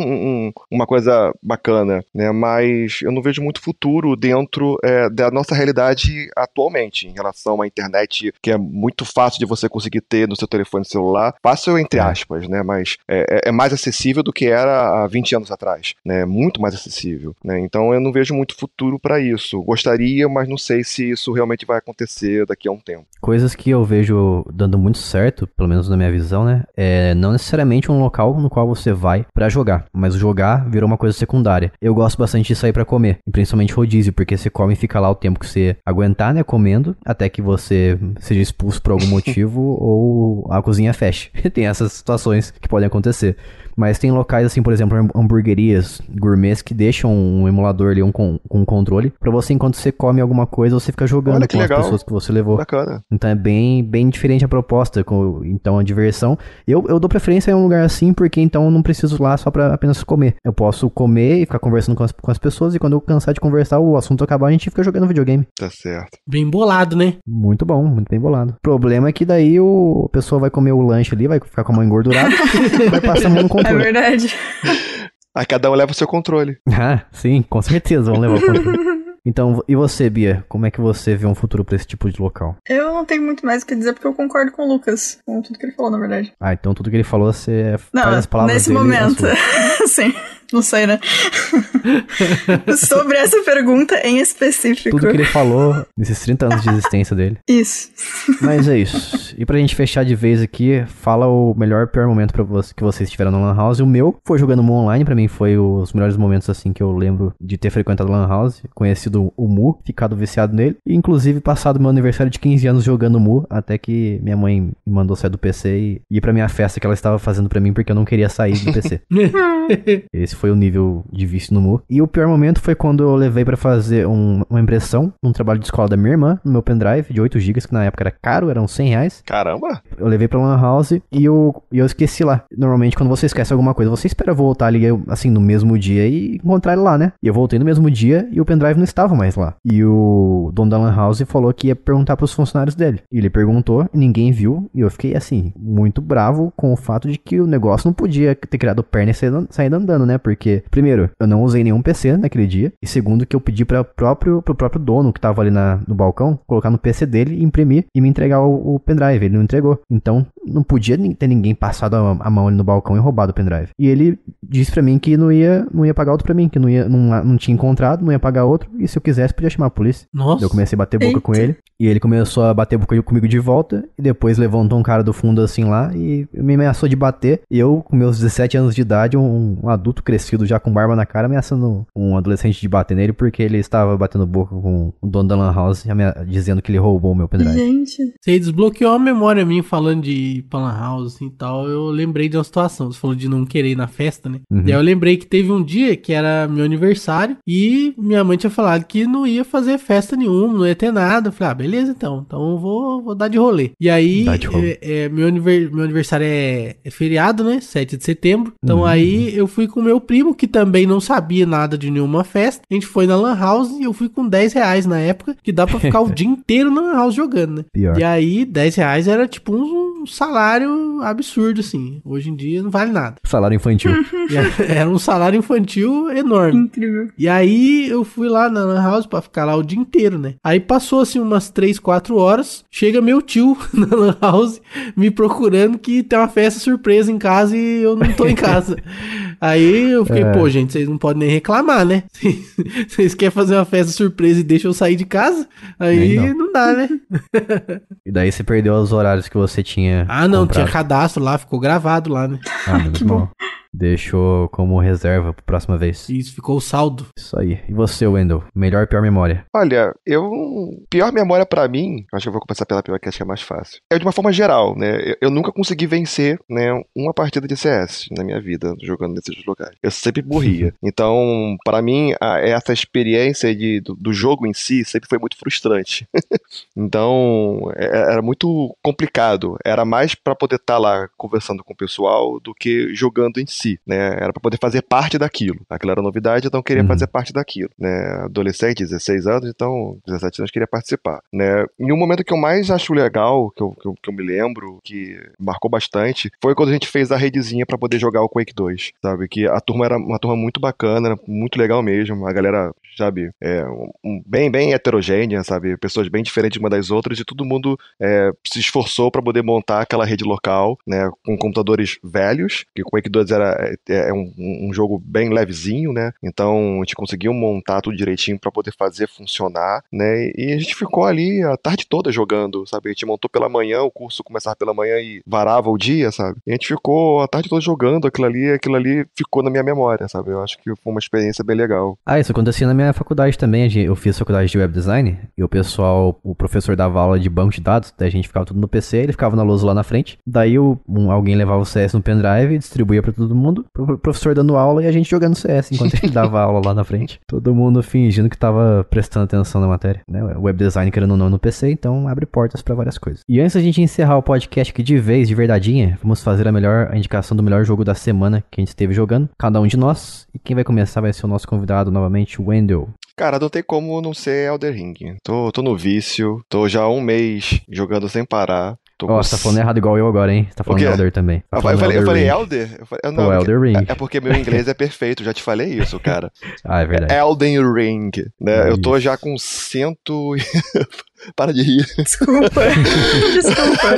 um, uma coisa bacana, né? Mas eu não vejo muito futuro dentro é, da nossa realidade atualmente, em relação à internet, que é muito fácil de você conseguir ter no seu telefone celular. Fácil entre é. aspas, né? Mas é, é, é mais acessível do que era há 20 anos atrás, né? Muito mais acessível, né? Então eu não vejo muito futuro para isso. Gostaria, mas não sei se isso realmente vai acontecer daqui a um tempo. Coisas que eu vejo dando muito certo, pelo menos na minha visão, né? É não necessariamente um local no qual você vai para jogar, mas jogar virou uma coisa secundária. Eu gosto bastante de sair para comer, principalmente rodízio, porque você come e fica lá o tempo que você aguentar, né? Comendo, até que você seja expulso por algum motivo ou a cozinha feche. Tem essas situações que podem acontecer. Mas tem locais assim, por exemplo, hamburguerias gourmets que deixam um emulador ali, um, com, um controle, para você, enquanto você come alguma coisa, você fica jogando com legal. as pessoas que você levou. Bacana. Então é bem, bem diferente a proposta, com, então a diversão. Eu, eu dou preferência em um lugar assim, porque então eu não preciso lá só para apenas comer. Eu posso comer e ficar conversando com as, com as pessoas, e quando eu cansar de conversar, o assunto acabar, a gente fica jogando videogame. Tá certo. Bem bolado, né? Muito bom, muito bem bolado. O problema é que daí o, a pessoa vai comer o lanche ali, vai ficar com a mão engordurada, vai passar a mão no é controle. É verdade. Aí cada um leva seu controle. Ah, sim, com certeza vão levar o controle. Então, e você, Bia? Como é que você vê um futuro para esse tipo de local? Eu não tenho muito mais o que dizer porque eu concordo com o Lucas, com tudo que ele falou, na verdade. Ah, então tudo que ele falou, você não, faz as palavras nesse dele. Nesse momento, sim. Não sei, né? Sobre essa pergunta em específico. Tudo que ele falou nesses 30 anos de existência dele. Isso. Mas é isso. E pra gente fechar de vez aqui, fala o melhor e pior momento para você, que vocês tiveram no Lan House. O meu foi jogando Mu online, para mim foi os melhores momentos assim que eu lembro de ter frequentado Lan House, conhecido o Mu, ficado viciado nele, e inclusive passado meu aniversário de 15 anos jogando Mu, até que minha mãe me mandou sair do PC e ir pra minha festa que ela estava fazendo para mim porque eu não queria sair do PC. Esse foi o nível de vício no Mu. E o pior momento foi quando eu levei para fazer um, uma impressão, um trabalho de escola da minha irmã, no meu pendrive de 8 GB, que na época era caro, eram 100 reais. Caramba! Eu levei pra Lan House e eu, e eu esqueci lá. Normalmente, quando você esquece alguma coisa, você espera voltar ali, assim, no mesmo dia e encontrar ele lá, né? E eu voltei no mesmo dia e o pendrive não estava mais lá. E o dono da Lan House falou que ia perguntar pros funcionários dele. E ele perguntou, ninguém viu, e eu fiquei, assim, muito bravo com o fato de que o negócio não podia ter criado perna sem saindo andando, né? Porque, primeiro, eu não usei nenhum PC naquele dia. E segundo, que eu pedi para próprio, pro próprio dono que tava ali na, no balcão colocar no PC dele, imprimir e me entregar o, o pendrive. Ele não entregou. Então, não podia ter ninguém passado a, a mão ali no balcão e roubado o pendrive. E ele disse para mim que não ia, não ia pagar outro para mim, que não, ia, não, não tinha encontrado, não ia pagar outro. E se eu quisesse, podia chamar a polícia. Nossa. Eu comecei a bater boca Eita. com ele. E ele começou a bater boca comigo de volta. E depois levantou um cara do fundo assim lá e me ameaçou de bater. E eu, com meus 17 anos de idade, um um, adulto crescido já com barba na cara ameaçando um adolescente de bater nele porque ele estava batendo boca com o dono da Lan House dizendo que ele roubou o meu pendrive. Gente. Você desbloqueou a memória minha falando de ir pra Lan House assim, e tal. Eu lembrei de uma situação. Você falou de não querer ir na festa, né? Uhum. aí eu lembrei que teve um dia que era meu aniversário e minha mãe tinha falado que não ia fazer festa nenhuma, não ia ter nada. Eu falei, ah, beleza então. Então eu vou, vou dar de rolê. E aí, rolê. É, é, meu, aniversário é, é, feriado, né? 7 de setembro. Então uhum. aí eu fui com meu primo, que também não sabia nada de nenhuma festa. A gente foi na Lan House e eu fui com 10 reais na época, que dá pra ficar o dia inteiro na Lan House jogando, né? Pior. E aí, 10 reais era tipo uns salário absurdo, assim. Hoje em dia não vale nada. Salário infantil. É, era um salário infantil enorme. Incrível. E aí eu fui lá na Lan House pra ficar lá o dia inteiro, né? Aí passou assim umas 3, 4 horas. Chega meu tio na Lan House me procurando que tem uma festa surpresa em casa e eu não tô em casa. aí eu fiquei, é. pô, gente, vocês não podem nem reclamar, né? Vocês querem fazer uma festa surpresa e deixam eu sair de casa? Aí não. não dá, né? e daí você perdeu os horários que você tinha ah, não, comprado. tinha cadastro lá, ficou gravado lá, né? Ah, que bom deixou como reserva pra próxima vez. Isso, ficou o saldo. Isso aí. E você, Wendel? Melhor e pior memória? Olha, eu. Pior memória para mim, acho que eu vou começar pela pior que acho que é mais fácil. É de uma forma geral, né? Eu, eu nunca consegui vencer, né, uma partida de CS na minha vida, jogando nesses lugares. Eu sempre morria. então, para mim, a, essa experiência de, do, do, jogo em si sempre foi muito frustrante. então, é, era muito complicado. Era mais para poder estar tá lá conversando com o pessoal do que jogando em si si, né? Era para poder fazer parte daquilo. Aquilo era novidade, então queria uhum. fazer parte daquilo, né? Adolescente, 16 anos, então 17 anos queria participar, né? E um momento que eu mais acho legal, que eu, que eu, que eu me lembro, que marcou bastante, foi quando a gente fez a redezinha para poder jogar o Quake 2, sabe? Que a turma era uma turma muito bacana, muito legal mesmo, a galera sabe? É, um, bem, bem heterogênea, sabe? Pessoas bem diferentes uma das outras e todo mundo é, se esforçou para poder montar aquela rede local, né? Com computadores velhos, que o Quake 2 era, é, é um, um, jogo bem levezinho, né? Então a gente conseguiu montar tudo direitinho para poder fazer funcionar, né? E a gente ficou ali a tarde toda jogando, sabe? A gente montou pela manhã, o curso começava pela manhã e varava o dia, sabe? E a gente ficou a tarde toda jogando aquilo ali, aquilo ali ficou na minha memória, sabe? Eu acho que foi uma experiência bem legal. Ah, isso acontecia na minha minha faculdade também, eu fiz faculdade de web design, e o pessoal, o professor dava aula de banco de dados, daí a gente ficava tudo no PC, ele ficava na lousa lá na frente, daí o, um, alguém levava o CS no pendrive e distribuía para todo mundo, pro professor dando aula e a gente jogando CS enquanto ele dava aula lá na frente. Todo mundo fingindo que tava prestando atenção na matéria, né? Web design querendo ou não no PC, então abre portas para várias coisas. E antes da gente encerrar o podcast aqui de vez, de verdadeinha, vamos fazer a melhor a indicação do melhor jogo da semana que a gente esteve jogando, cada um de nós, e quem vai começar vai ser o nosso convidado novamente, Wendel deu? Cara, não tem como não ser Elder Ring. Tô, tô no vício, tô já há um mês jogando sem parar. Tô tá falando errado igual eu agora, hein? tá falando Elder também. Tá ah, falando eu, falei, Elder eu falei Elder? Eu falei, não, Elder Ring. É, é porque meu inglês é perfeito, já te falei isso, cara. ah, é verdade. É Elden Ring. Né? É eu tô já com cento. Para de rir. Desculpa. Desculpa.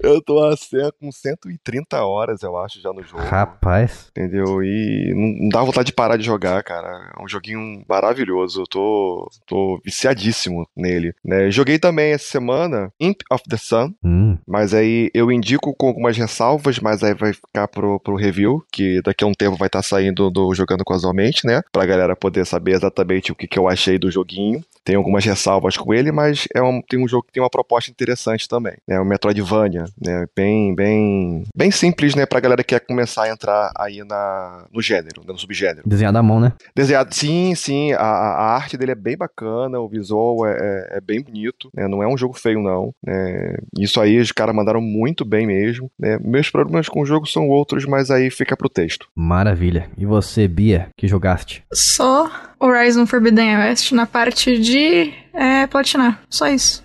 Eu tô há, com 130 horas, eu acho, já no jogo. Rapaz. Entendeu? E não dá vontade de parar de jogar, cara. É um joguinho maravilhoso. Eu tô, tô viciadíssimo nele. Né? Joguei também essa semana Imp of the Sun. Hum. Mas aí eu indico com algumas ressalvas, mas aí vai ficar pro, pro review, que daqui a um tempo vai estar tá saindo do Jogando Casualmente, né? Pra galera poder saber exatamente o que, que eu achei do joguinho. Tem algumas ressalvas com ele, mas é um, tem um jogo que tem uma proposta interessante também. É né? o Metroidvania, né? Bem, bem, bem simples, né? Pra galera que quer começar a entrar aí na, no gênero, né? no subgênero. Desenhado à mão, né? Desenhado, sim, sim. A, a arte dele é bem bacana, o visual é, é, é bem bonito, né? Não é um jogo feio, não. É, isso aí os caras mandaram muito bem mesmo. Né? Meus problemas com o jogo são outros, mas aí fica pro texto. Maravilha. E você, Bia, que jogaste? Só Horizon Forbidden West na parte de de é platinar. Só isso.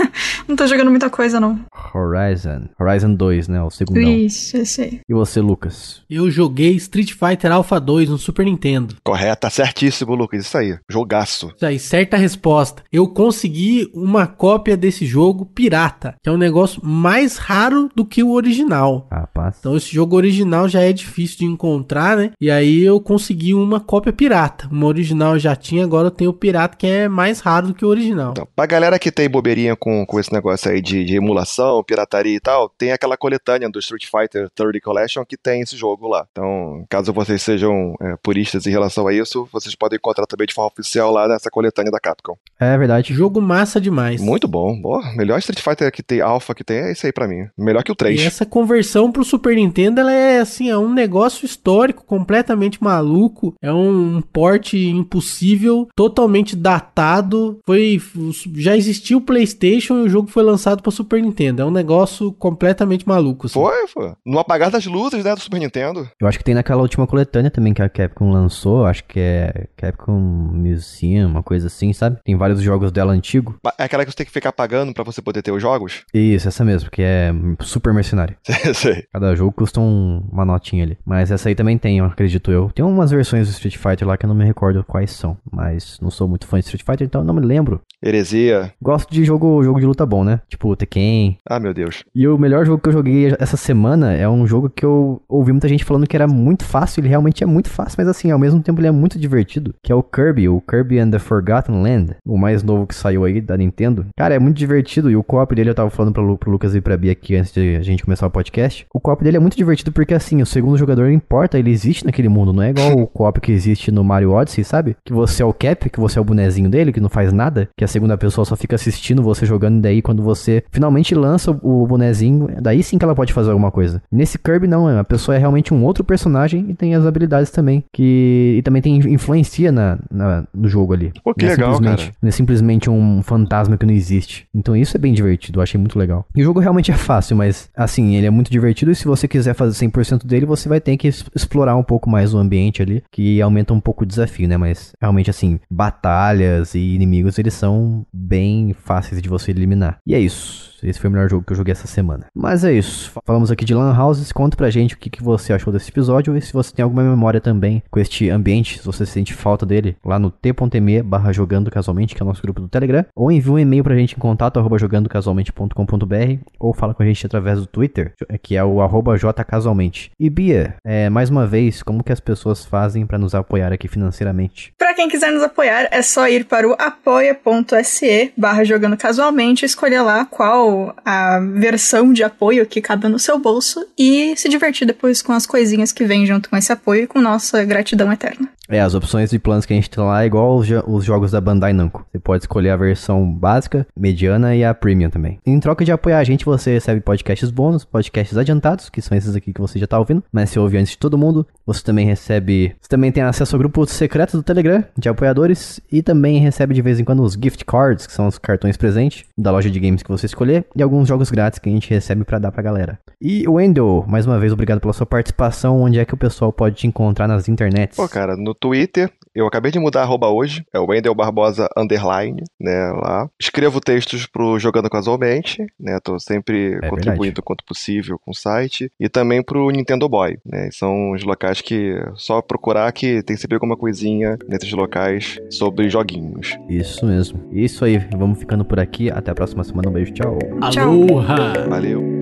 não tô jogando muita coisa, não. Horizon. Horizon 2, né? O segundo. Isso, esse aí. E você, Lucas? Eu joguei Street Fighter Alpha 2 no Super Nintendo. Correto, tá certíssimo, Lucas. Isso aí. Jogaço. Isso aí, certa resposta. Eu consegui uma cópia desse jogo pirata, que é um negócio mais raro do que o original. Rapaz. Então esse jogo original já é difícil de encontrar, né? E aí eu consegui uma cópia pirata. Uma original eu já tinha, agora eu tenho o pirata que é mais raro do que o original. Então, pra galera que tem bobeirinha com, com esse negócio aí de, de emulação, pirataria e tal, tem aquela coletânea do Street Fighter 30 Collection que tem esse jogo lá. Então, caso vocês sejam é, puristas em relação a isso, vocês podem encontrar também de forma oficial lá nessa coletânea da Capcom. É verdade. Jogo massa demais. Muito bom. Boa. Melhor Street Fighter que tem, Alpha que tem, é esse aí para mim. Melhor que o 3. E essa conversão pro Super Nintendo, ela é assim, é um negócio histórico, completamente maluco. É um porte impossível, totalmente datado. Foi foi. Já existia o PlayStation e o jogo foi lançado para Super Nintendo. É um negócio completamente maluco. Assim. Foi, foi. No apagar das luzes, né, do Super Nintendo. Eu acho que tem naquela última coletânea também que a Capcom lançou. Acho que é Capcom Museum, uma coisa assim, sabe? Tem vários jogos dela antigo. É aquela que você tem que ficar pagando para você poder ter os jogos? Isso, essa mesmo, que é super mercenário. Sei. Cada jogo custa um, uma notinha ali. Mas essa aí também tem, eu acredito eu. Tem umas versões do Street Fighter lá que eu não me recordo quais são. Mas não sou muito fã de Street Fighter, então não me lembro peu. Heresia. Gosto de jogo, jogo de luta bom, né? Tipo Tekken. Ah, meu Deus. E o melhor jogo que eu joguei essa semana é um jogo que eu ouvi muita gente falando que era muito fácil, ele realmente é muito fácil, mas assim, ao mesmo tempo ele é muito divertido, que é o Kirby, o Kirby and the Forgotten Land, o mais novo que saiu aí da Nintendo. Cara, é muito divertido e o co-op dele eu tava falando pro, pro Lucas e pra Bia aqui antes de a gente começar o podcast. O co-op dele é muito divertido porque assim, o segundo jogador não importa, ele existe naquele mundo, não é igual o co-op que existe no Mario Odyssey, sabe? Que você é o Cap, que você é o bonezinho dele, que não faz nada, que é segunda pessoa só fica assistindo você jogando, e daí quando você finalmente lança o bonezinho, daí sim que ela pode fazer alguma coisa. Nesse Kirby não, a pessoa é realmente um outro personagem e tem as habilidades também, que e também tem influencia na, na no jogo ali. Pô, que não é legal, simplesmente, cara. Não é simplesmente um fantasma que não existe. Então isso é bem divertido, eu achei muito legal. E o jogo realmente é fácil, mas assim, ele é muito divertido e se você quiser fazer 100% dele, você vai ter que explorar um pouco mais o ambiente ali, que aumenta um pouco o desafio, né? Mas realmente assim, batalhas e inimigos, eles são bem fáceis de você eliminar. E é isso. Esse foi o melhor jogo que eu joguei essa semana. Mas é isso. Falamos aqui de Lan Houses. Conta pra gente o que, que você achou desse episódio e se você tem alguma memória também com este ambiente, se você sente falta dele, lá no t.me barra jogando casualmente, que é o nosso grupo do Telegram. Ou envia um e-mail pra gente em contato arroba jogandocasualmente.com.br ou fala com a gente através do Twitter, que é o arroba jcasualmente. E Bia, é, mais uma vez, como que as pessoas fazem para nos apoiar aqui financeiramente? Para quem quiser nos apoiar, é só ir para o apoia.com apoia.se barra jogando casualmente, escolher lá qual a versão de apoio que cabe no seu bolso e se divertir depois com as coisinhas que vem junto com esse apoio e com nossa gratidão eterna. É, as opções de planos que a gente tem lá é igual os, os, jogos da Bandai Namco. Você pode escolher a versão básica, mediana e a premium também. Em troca de apoiar a gente, você recebe podcasts bônus, podcasts adiantados, que são esses aqui que você já tá ouvindo, mas se ouve antes de todo mundo. Você também recebe... Você também tem acesso ao grupo secreto do Telegram de apoiadores e também recebe de vez em quando os gift cards, que são os cartões presente da loja de games que você escolher e alguns jogos grátis que a gente recebe para dar pra galera. E Wendel, mais uma vez, obrigado pela sua participação. Onde é que o pessoal pode te encontrar nas internets? Pô, cara, no Twitter. Eu acabei de mudar a arroba hoje, é o Wendel Barbosa Underline, né, lá. Escrevo textos pro Jogando Casualmente, né, tô sempre é contribuindo verdade. quanto possível com o site, e também pro Nintendo Boy, né, são os locais que só procurar que tem sempre alguma coisinha nesses locais sobre joguinhos. Isso mesmo. Isso aí, vamos ficando por aqui, até a próxima semana, um beijo, tchau. Aloha! Valeu!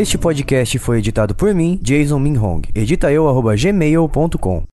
Este podcast foi editado por mim, Jason Minhong. Edita eu, gmail.com.